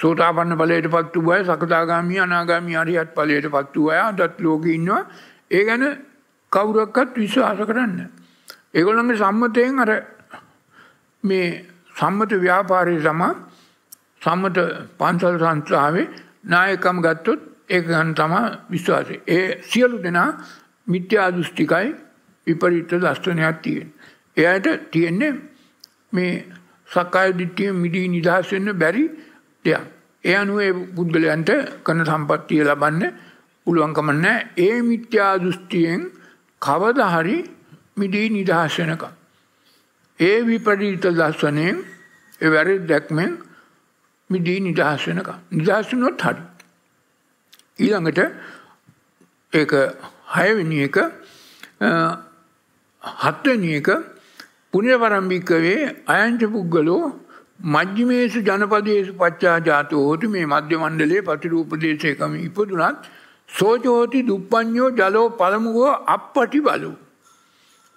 සෝතාපන්න ඵලයට පත් වූ අය සකදාගාමි අනාගාමි අරියත් ඵලයට පත් වූ අය අදත් ලෝකෙ ඉන්නවා. ඒ ගැන කවුරක්වත් විශ්වාස කරන්නේ නැහැ. ඒගොල්ලන්ගේ සම්මතයෙන් අර මේ සම්මත ව්‍යාපාරයේ සමා සම්මත පන්සල් සංස්ථාවේ නායකම් ගත්තොත් ඒක ගන්න තමයි විශ්වාසය. ඒ සියලු දෙනා මිත්‍යා දෘෂ්ටිකයි විපරීත දර්ශනයක් තියෙන. එයාට තියෙන්නේ මේ සක්කාය දිට්ඨිය මිදී නිදහස් වෙන්න බැරි දෙයක්. ඒ අනුව ඒ පුද්ගලයන්ට කරන සම්පත්තිය ලබන්න පුළුවන්කම නැහැ. ඒ මිත්‍යා දෘෂ්ටියෙන් කවදා හරි මිදී නිදහස් වෙනකම්. ඒ විපරීත දර්ශනයෙන් ඒ වැරදි දැක්මෙන් මිදී නිදහස් වෙනකම්. නිදහස් වුණොත් හරි. ඊළඟට ඒක හයවෙනි එක හත්වෙනි එක පුණ්‍යවරම්භිකවේ අයංච පුද්ගලෝ මජ්ජිමේසු ජනපදයේසු පච්චා ජාතෝ හෝති මේ මධ්‍ය මණ්ඩලයේ ප්‍රතිරූපදේශයකම ඉපදුනත් සෝජෝති දුප්පඤ්ඤෝ ජලෝ පළමුගෝ අපපටි බලෝ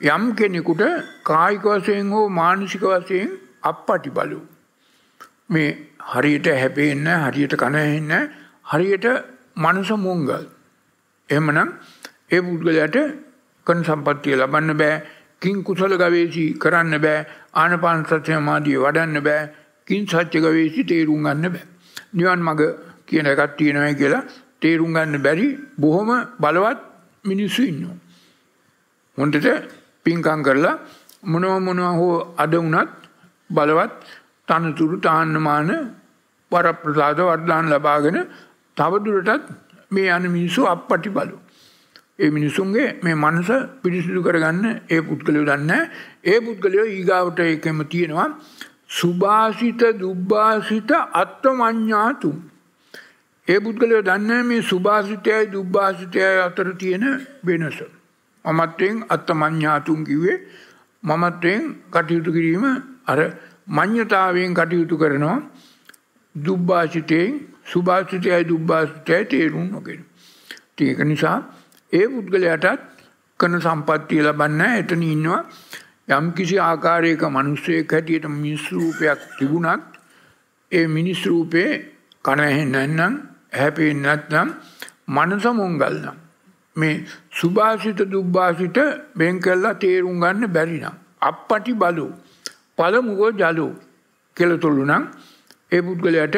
යම් කෙනෙකුට කායික වශයෙන් හෝ මානසික වශයෙන් අපපටි බලු. මේ හරියට හැපෙන්න හරියට කන ඇහෙන්න හරියට මනස මුංගල්. එහෙමනම් ඒ පුද්ගලයාට කන් සම්පත්තිය ලබන්න බෑ, කිං කුසල ගවේෂී කරන්න බෑ, ආනපාන සතිය මාදී වඩන්න බෑ, කිං සත්‍ය ගවේෂී තේරුම් ගන්න බෑ. නිවන් මඟ කියන එකක් තියෙනවා කියලා තේරුම් ගන්න බැරි බොහොම බලවත් මිනිස්සු ඉන්නවා. හොඳට පින්කම් කරලා මොනව මොනව හෝ අඩ වුණත් බලවත් තනතුරු තාන්නමාන වරප්‍රසාද වර්ධාන ලබාගෙන තවදුරටත් මේ යන මිනිස්සු අපපටි බලු. ඒ මිනිසුන්ගේ මේ මනස පිරිසිදු කරගන්න ඒ පුද්ගලයෝ දන්නේ ඒ පුද්ගලයෝ ඊගාවට එකම තියෙනවා සුභාසිත දුබ්බාසිත අත්මඤ්ඤාතු. ඒ පුද්ගලයෝ දන්නේ මේ සුභාසිතයයි දුබ්බාසිතයයි අතර තියෙන වෙනස. මමත්වයෙන් අත්තමඤ්ඤාතුන් කිව්වේ මමත්වයෙන් කටයුතු කිරීම අර මඤ්ඤතාවයෙන් කටයුතු කරනවා දුබ්බාසිතයෙන් සුභාසිතයයි දුබ්බාසිතයයි තේරුම් නොගෙන. ඒක නිසා ඒ පුද්ගලයාටත් කරන සම්පත්තිය ලබන්නේ නැහැ එතන ඉන්නවා යම් කිසි ආකාරයක මිනිස්සෙක් හැටියට මිනිස් රූපයක් තිබුණත් ඒ මිනිස් රූපේ කන ඇහෙන්නේ නැත්නම් ඇහැ පේන්නේ නැත්නම් මනස මොංගල් නම් මේ සුභාසිත දුබ්බාසිත බෙන් කල්ලා තේරුම් ගන්න බැරිනම්. අපපටි බලු. පළමුුව ජලු කෙළතුළු නම් ඒ පුද්ගලයට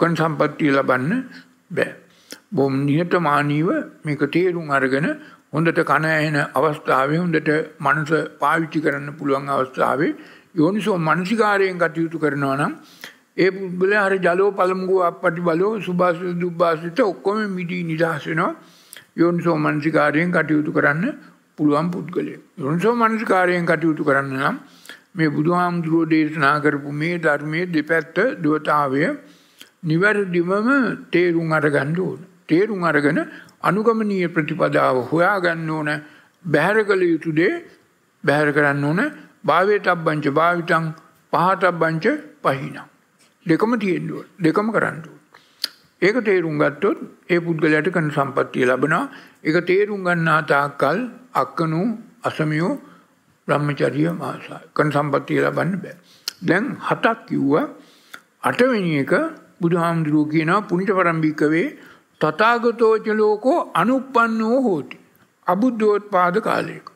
කන් සම්පත්තිය ලබන්න බෑ. බොම් නිහට මානීව මේක තේරුම් අරගෙන හොඳට කණ ඇහෙන අවස්ථාවේ හොඳට මනස පාවිච්චි කරන්න පුළුවන් අවස්ථාවේ යෝනිසෝ මනසිකාරයෙන් කටයුතු කරනවා නම් ඒ පුද්ගලයා හරි ජලෝ පළමුුව අපපටි බලෝ සුභාසිත දුබ්බාසිත ඔක්කොම මිදී නිදහස් වෙනවා යෝනිසෝ මනසිකාරයෙන් කටයුතු කරන්න පුළුවන් පුද්ගලයෙක්. යෝනිසෝ මනසිකාරයෙන් කටයුතු කරන්න නම් මේ බුදුහාමුදුරුවෝ දේශනා කරපු මේ ධර්මයේ දෙපැත්ත දුවතාවය නිවැරදිවම තේරුම් අරගන්න ඕන. තේරුම් අරගෙන අනුගමනීය ප්‍රතිපදාව හොයාගන්න ඕන. බැහැර කළ යුතු දේ බැහැර කරන්න ඕන. භාවයටබ්බංච භාවිතං පහතබ්බංච පහිනං. දෙකම තියෙන්න ඕන. දෙකම කරන්න ඕන. ඒක තේරුම් ගත්තොත් ඒ පුද්ගලයාට කන සම්පත්තිය ලැබෙනවා. ඒක තේරුම් ගන්නා තාක්කල් අක්කනු අසමියෝ බ්‍රහ්මචර්ය මාසය කන සම්පත්තිය ලබන්න බෑ. දැන් හතක් කිව්වා අටවෙනි එක බුදුහාමුදුරුවෝ කියනවා පුණිත පරම්පිකවේ තථාගතෝච ලෝකෝ අනුප්පන්නෝ හෝති. අබුද්ධෝත්පාද කාලයක.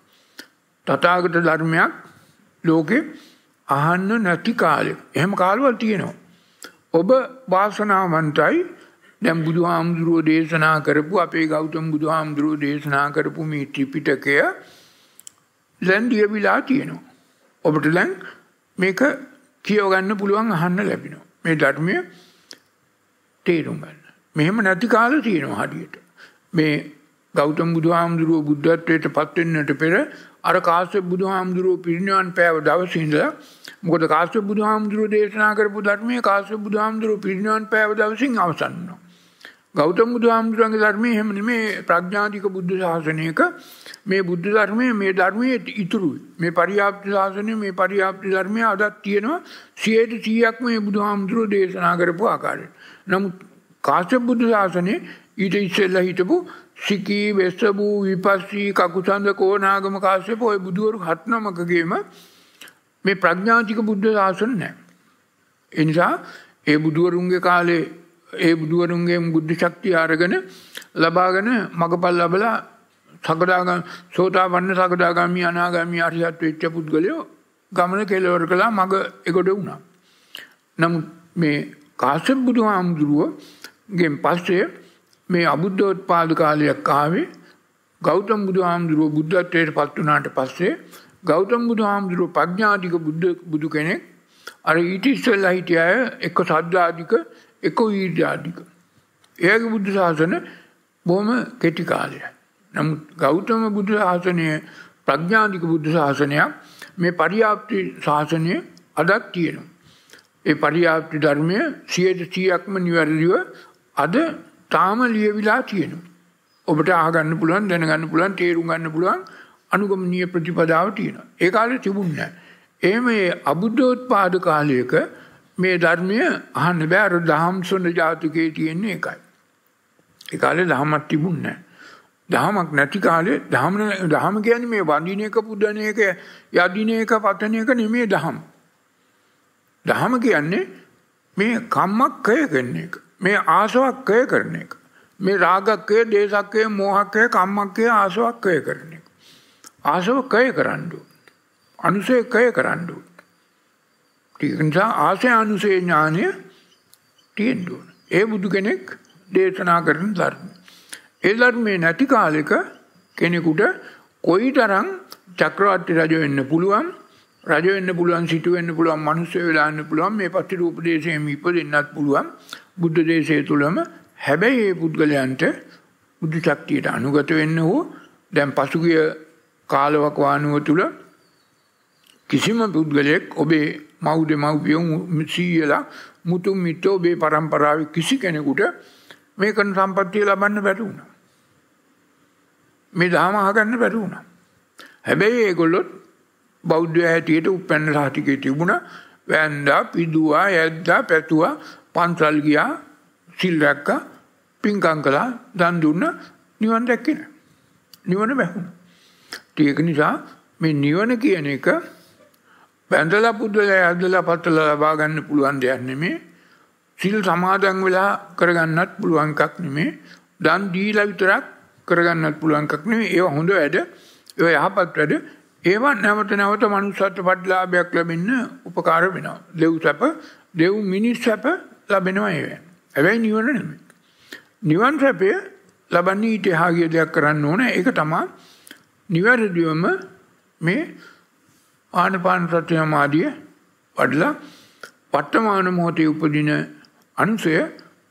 තථාගත ධර්මයක් ලෝකේ අහන්න නැති කාලෙක. එහෙම කාලවල තියෙනවා. ඔබ වාසනාවන්තයි දැන් බුදුහාමුදුරුවෝ දේශනා කරපු අපේ ගෞතම බුදුහාමුදුරුවෝ දේශනා කරපු මේ ත්‍රිපිටකය දැන් දියවිලා තියෙනවා. ඔබට දැන් මේක කියවගන්න පුළුවන් අහන්න ලැබෙනවා. මේ ධර්මය තේරුම් ගන්න. මෙහෙම නැති කාලේ තියෙනවා හරියට. මේ ගෞතම බුදුහාමුදුරුවෝ බුද්ධත්වයට පත් වෙන්නට පෙර අර කාශ්‍යප බුදුහාමුදුරුවෝ පිරිනිවන් පෑව දවසේ ඉඳලා මොකද කාශ්‍යප බුදුහාමුදුරුවෝ දේශනා කරපු ධර්මයේ කාශ්‍යප බුදුහාමුදුරුවෝ පිරිනිවන් පෑව දවසින් අවසන් වෙනවා. ගෞතම බුදුහාමුදුරන්ගේ ධර්මයේ එහෙම නෙමේ ප්‍රඥාධික බුද්ධ ශාසනයක මේ බුද්ධ ධර්මයේ මේ ධර්මයේ ඉතුරුයි. මේ පරියාප්ති ශාසනය මේ පරියාප්ති ධර්මය අදත් තියෙනවා 100%ක්ම මේ බුදුහාමුදුරෝ දේශනා කරපු ආකාරයට. නමුත් කාශ්‍යප බුද්ධ ශාසනයේ ඊට ඉස්සෙල්ලා හිටපු සිකී වෙස්සබූ විපස්සී කකුසන්ද කෝණාගම කාශ්‍යප ඔය බුදුවරු හත් නමකගේම මේ ප්‍රඥාතික බුද්ධ ශාසන නැහැ. ඒ නිසා ඒ බුදුවරුන්ගේ කාලේ ඒ බුදුවරුන්ගේ බුද්ධි ශක්තිය අරගෙන ලබාගෙන මඟපල් ලබලා සකදාග සෝතාපන්න සකදාගාමි අනාගාමි අරිහත් වෙච්ච පුද්ගලයෝ ගමන කෙලවර කළා මග එකොට වුණා. නමුත් මේ කාශ්‍යප බුදුහාමුදුරුවගෙන් පස්සේ මේ අබුද්ධෝත්පාද කාලයක් ආවේ ගෞතම බුදුහාමුදුරුව බුද්ධත්වයට පත් වුණාට පස්සේ ගෞතම බුදුහාමුදුරුව ප්‍රඥාධික බුදු කෙනෙක් අර ඊට ඉස්සෙල්ලා හිටිය අය එක්ක සද්ධාධික එක වීර්යාධික. ඒගේ බුද්ධ ශාසන බොහොම කෙටි කාලයක්. නමුත් ගෞතම බුදු ශාසනය ප්‍රඥාධික බුද්ධ ශාසනයක් මේ පරියාප්ති ශාසනය අදත් තියෙනවා. ඒ පරියාප්ති ධර්මය සියයට සීයක්ම නිවැරදිව අද තාම ලියවිලා තියෙනවා. ඔබට ආගන්න පුළුවන් දැනගන්න පුළුවන් තේරුම් ගන්න පුළුවන් අනුගමනීය ප්‍රතිපදාව තියෙනවා. ඒ කාලේ තිබුණේ නැහැ. එහෙම අබුද්ධෝත්පාද කාලයක මේ ධර්මය අහන්න බෑ අර දහම් සොන ජාතකයේ තියෙන්නේ එකයි. ඒ කාලේ දහමක් තිබුණ නැහැ. දහමක් නැති කාලේ දහම දහම කියන්නේ මේ වඳින එක පුදන එක යදින එක පතන එක නෙමේ දහම. දහම කියන්නේ මේ කම්මක් කය කරන එක. මේ ආසාවක් කය කරන එක. මේ රාගක්කය, දේශක්කය, මෝහක්කය, කම්මක්කය ආසාවක් කය කරන එක. ආසාව කය කරන්න ඕන. අනුසය කය කරන්න ඕන. ඒක නිසා ආසයානුසේ ඥානය තියෙන්න ඕන. ඒ බුදු කෙනෙක් දේශනා කරන ධර්ම. ඒ ධර්මයේ නැති කාලෙක කෙනෙකුට කොයිතරම් චක්‍රවර්ති රජ වෙන්න පුළුවන් රජ වෙන්න පුළුවන් සිටු වෙන්න පුළුවන් මිනිස්සු වෙලා ඉන්න පුළුවන් මේ පතිරූප දේශයෙන් ඉපදෙන්නත් පුළුවන් බුද්ධ දේශය තුලම හැබැයි මේ පුද්ගලයන්ට බුද්ධ ශක්තියට අනුගත වෙන්න ඕ දැන් පසුගිය කාලවක වානුව තුල කිසිම පුද්ගලයෙක් ඔබේ මෞද මව්පියෝ සීයලා මුතුන් මිත්තෝ ඔබේ පරම්පරාව කිසි කෙනෙකුට මේකන සම්පත්තිය ලබන්න බැටුුණ. මේ දහම අහගන්න බැටුුණ. හැබැයි ඒගොල්ලොත් බෞද්ධ හැටියට උපැන්න සාටිකය තිබුණ වැන්දා පිදවා ඇද්දා පැතුවා පන්සල් ගියා සිල්රැක්ක පින්කං කලා දන් දුන්න නිවන් දැක්කෙන. නිවන බැහුණ. තියක නිසා මේ නිවන කියන එක වැඳලා පුදලා ඇදලා පතලා ලබා ගන්න පුළුවන් දෙයක් නෙමෙයි. සිල් සමාදන් වෙලා කරගන්නත් පුළුවන් එකක් නෙමෙයි. දන් දීලා විතරක් කරගන්නත් පුළුවන් එකක් නෙමෙයි. ඒවා හොඳ වැඩ. ඒවා යහපත් වැඩ. ඒවා නැවත නැවත මනුස්සත්ව ප්‍රතිලාභයක් ලැබෙන්න උපකාර වෙනවා. දෙව් සැප, දෙව් මිනිස් සැප ලැබෙනවා ඒවා. හැබැයි නිවන නෙමෙයි. නිවන් සැපය ලබන්නේ ඊට එහා ගිය දෙයක් කරන්න ඕනේ. ඒක තමයි නිවැරදිවම මේ ආනපාන සතිය මාදිය වඩලා වර්තමාන මොහොතේ උපදින අනුසය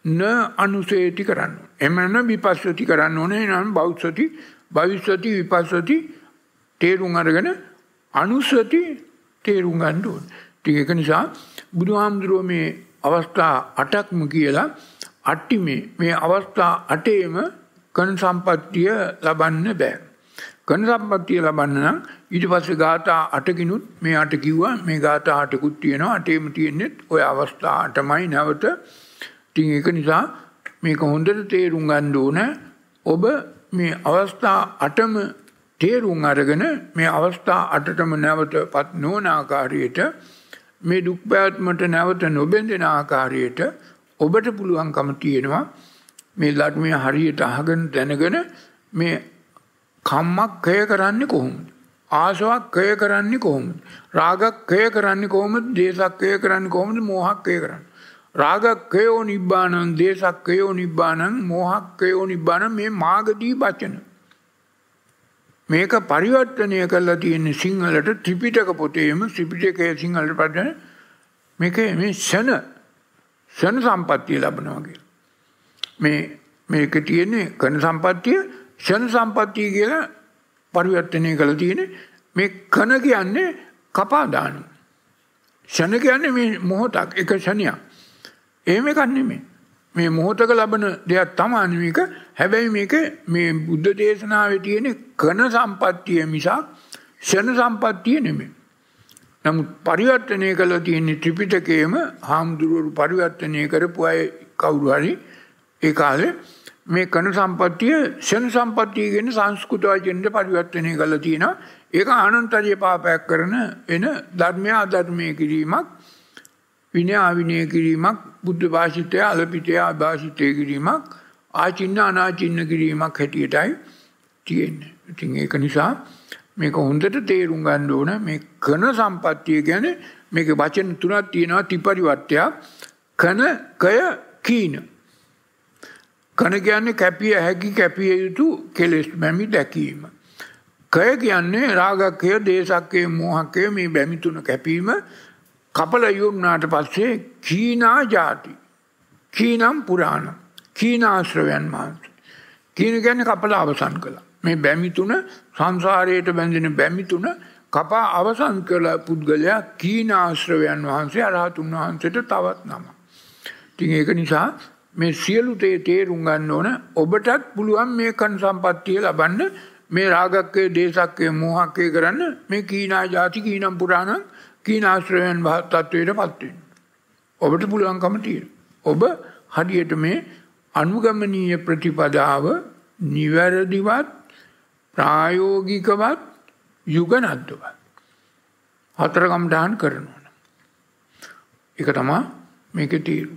න අනුසේති කරන්න. එමන විපස්සති කරන්න ඕනේ නම් බෞද්ධති භවිෂ්‍යති විපස්සති තේරුම් අරගෙන අනුසති තේරුම් ගන්න ඕනේ. ඉතින් ඒක නිසා බුදුහාමුදුරුවෝ මේ අවස්ථා 8ක්ම කියලා අට්ටි මේ මේ අවස්ථා 8ේම කන් සම්පත්තිය ලබන්න බෑ. ඝන සම්පත්තිය ලබන්න නම් ඊට පස්සේ ગાථා අටකිනුත් මේ අට කිව්වා මේ ગાථා අටකුත් තියෙනවා අටේම තියෙන්නේ ওই අවස්ථා අටමයි නැවත ඉතින් ඒක නිසා මේක හොඳට තේරුම් ගන්න ඕන ඔබ මේ අවස්ථා අටම තේරුම් අරගෙන මේ අවස්ථා අටටම නැවතපත් නොවන ආකාරයට මේ දුක් පැවැත්මට නැවත නොබැඳෙන ආකාරයට ඔබට පුළුවන්කම තියෙනවා මේ ධර්මය හරියට අහගෙන දැනගෙන මේ කම්මක් ක්‍රය කරන්නේ කොහොමද? ආශාවක් ක්‍රය කරන්නේ කොහොමද? රාගක් ක්‍රය කරන්නේ කොහොමද? දේසක් ක්‍රය කරන්නේ කොහොමද? මෝහක් ක්‍රය කරන්නේ. රාගක් ක්‍රයෝ නිබ්බාණං, දේසක් ක්‍රයෝ නිබ්බාණං, මෝහක් ක්‍රයෝ නිබ්බාණං මේ මාගදී වචන. මේක පරිවර්තනය කරලා තියෙන සිංහලට ත්‍රිපිටක පොතේම ත්‍රිපිටකයේ සිංහලට පදන මේකේ මේ ෂණ ෂණ සම්පත්තිය ලැබනවා කියලා. මේ මේක තියෙන්නේ කන සම්පත්තිය ෂණ සම්පත්තිය කියලා පරිවර්තනය කළ තියෙන මේ කන කියන්නේ කපාදාන. ෂණ කියන්නේ මේ මොහොතක් එක ෂණයක්. එහෙම එකක් නෙමෙයි. මේ මොහොතක ලබන දෙයක් තමයි මේක. හැබැයි මේක මේ බුද්ධ දේශනාවේ තියෙන කන සම්පත්තිය මිසක් ෂණ සම්පත්තිය නෙමෙයි. නමුත් පරිවර්තනය කළා තියෙන ත්‍රිපිටකයේම හාමුදුරුවෝ පරිවර්තනය කරපු අය කවුරු හරි ඒ කාලේ මේ කණු සම්පත්තිය සෙන් සම්පත්තිය ගෙන සංස්කෘත වචනට පරිවර්තනය කළ තියෙනවා. ඒක ආනන්තරිය පාපයක් කරන එන ධර්මය අධර්මය කිරීමක් විනය අවිනය කිරීමක් බුද්ධ භාෂිතය අලපිතය අභාෂිතය කිරීමක් ආචින්න අනාචින්න කිරීමක් හැටියටයි තියෙන්නේ. ඉතින් ඒක නිසා මේක හොඳට තේරුම් ගන්න ඕන මේ කන සම්පත්තිය කියන්නේ මේක වචන තුනක් තියෙනවා ත්‍රිපරිවර්තයක් කන කය කීන කන කියන්නේ කැපිය හැකි කැපිය යුතු කෙලෙස් බැමි දැකීම. කය කියන්නේ රාගක්කය දේශක්කය මෝහක්කය මේ බැමිතුන කැපීම කපල යුම්නාට පස්සේ කීනා ජාති. කීනම් පුරාණ කීනාශ්‍රවයන් වහන්ස. කීන ගැන කපල අවසන් කළ. මේ බැමිතුන සංසාරයට බැඳෙන බැමිතුන කපා අවසන් කළ පුද්ගලයා කීනාශ්‍රවයන් වහන්සේ අරහතුන් වහන්සට තවත් නම. තිඒ ඒක නිසා මේ සියලු දේ තේරුම් ගන්න ඕන ඔබටත් පුළුවන් මේ කන් සම්පත්තිය ලබන්න මේ රාගක්කේ දේශක්කේ මෝහක්කේ කරන්න මේ කීනා ಜಾති කීනම් පුරාණං කීනාශ්‍රයන් තත්වයට පත් වෙන්න. ඔබට පුළුවන්කම තියෙන. ඔබ හරියට මේ අනුගමනීය ප්‍රතිපදාව නිවැරදිවත් ප්‍රායෝගිකවත් යුගනද්දවත් හතරකම් දාහන් කරනවා. ඒක තමයි මේකේ තීරු.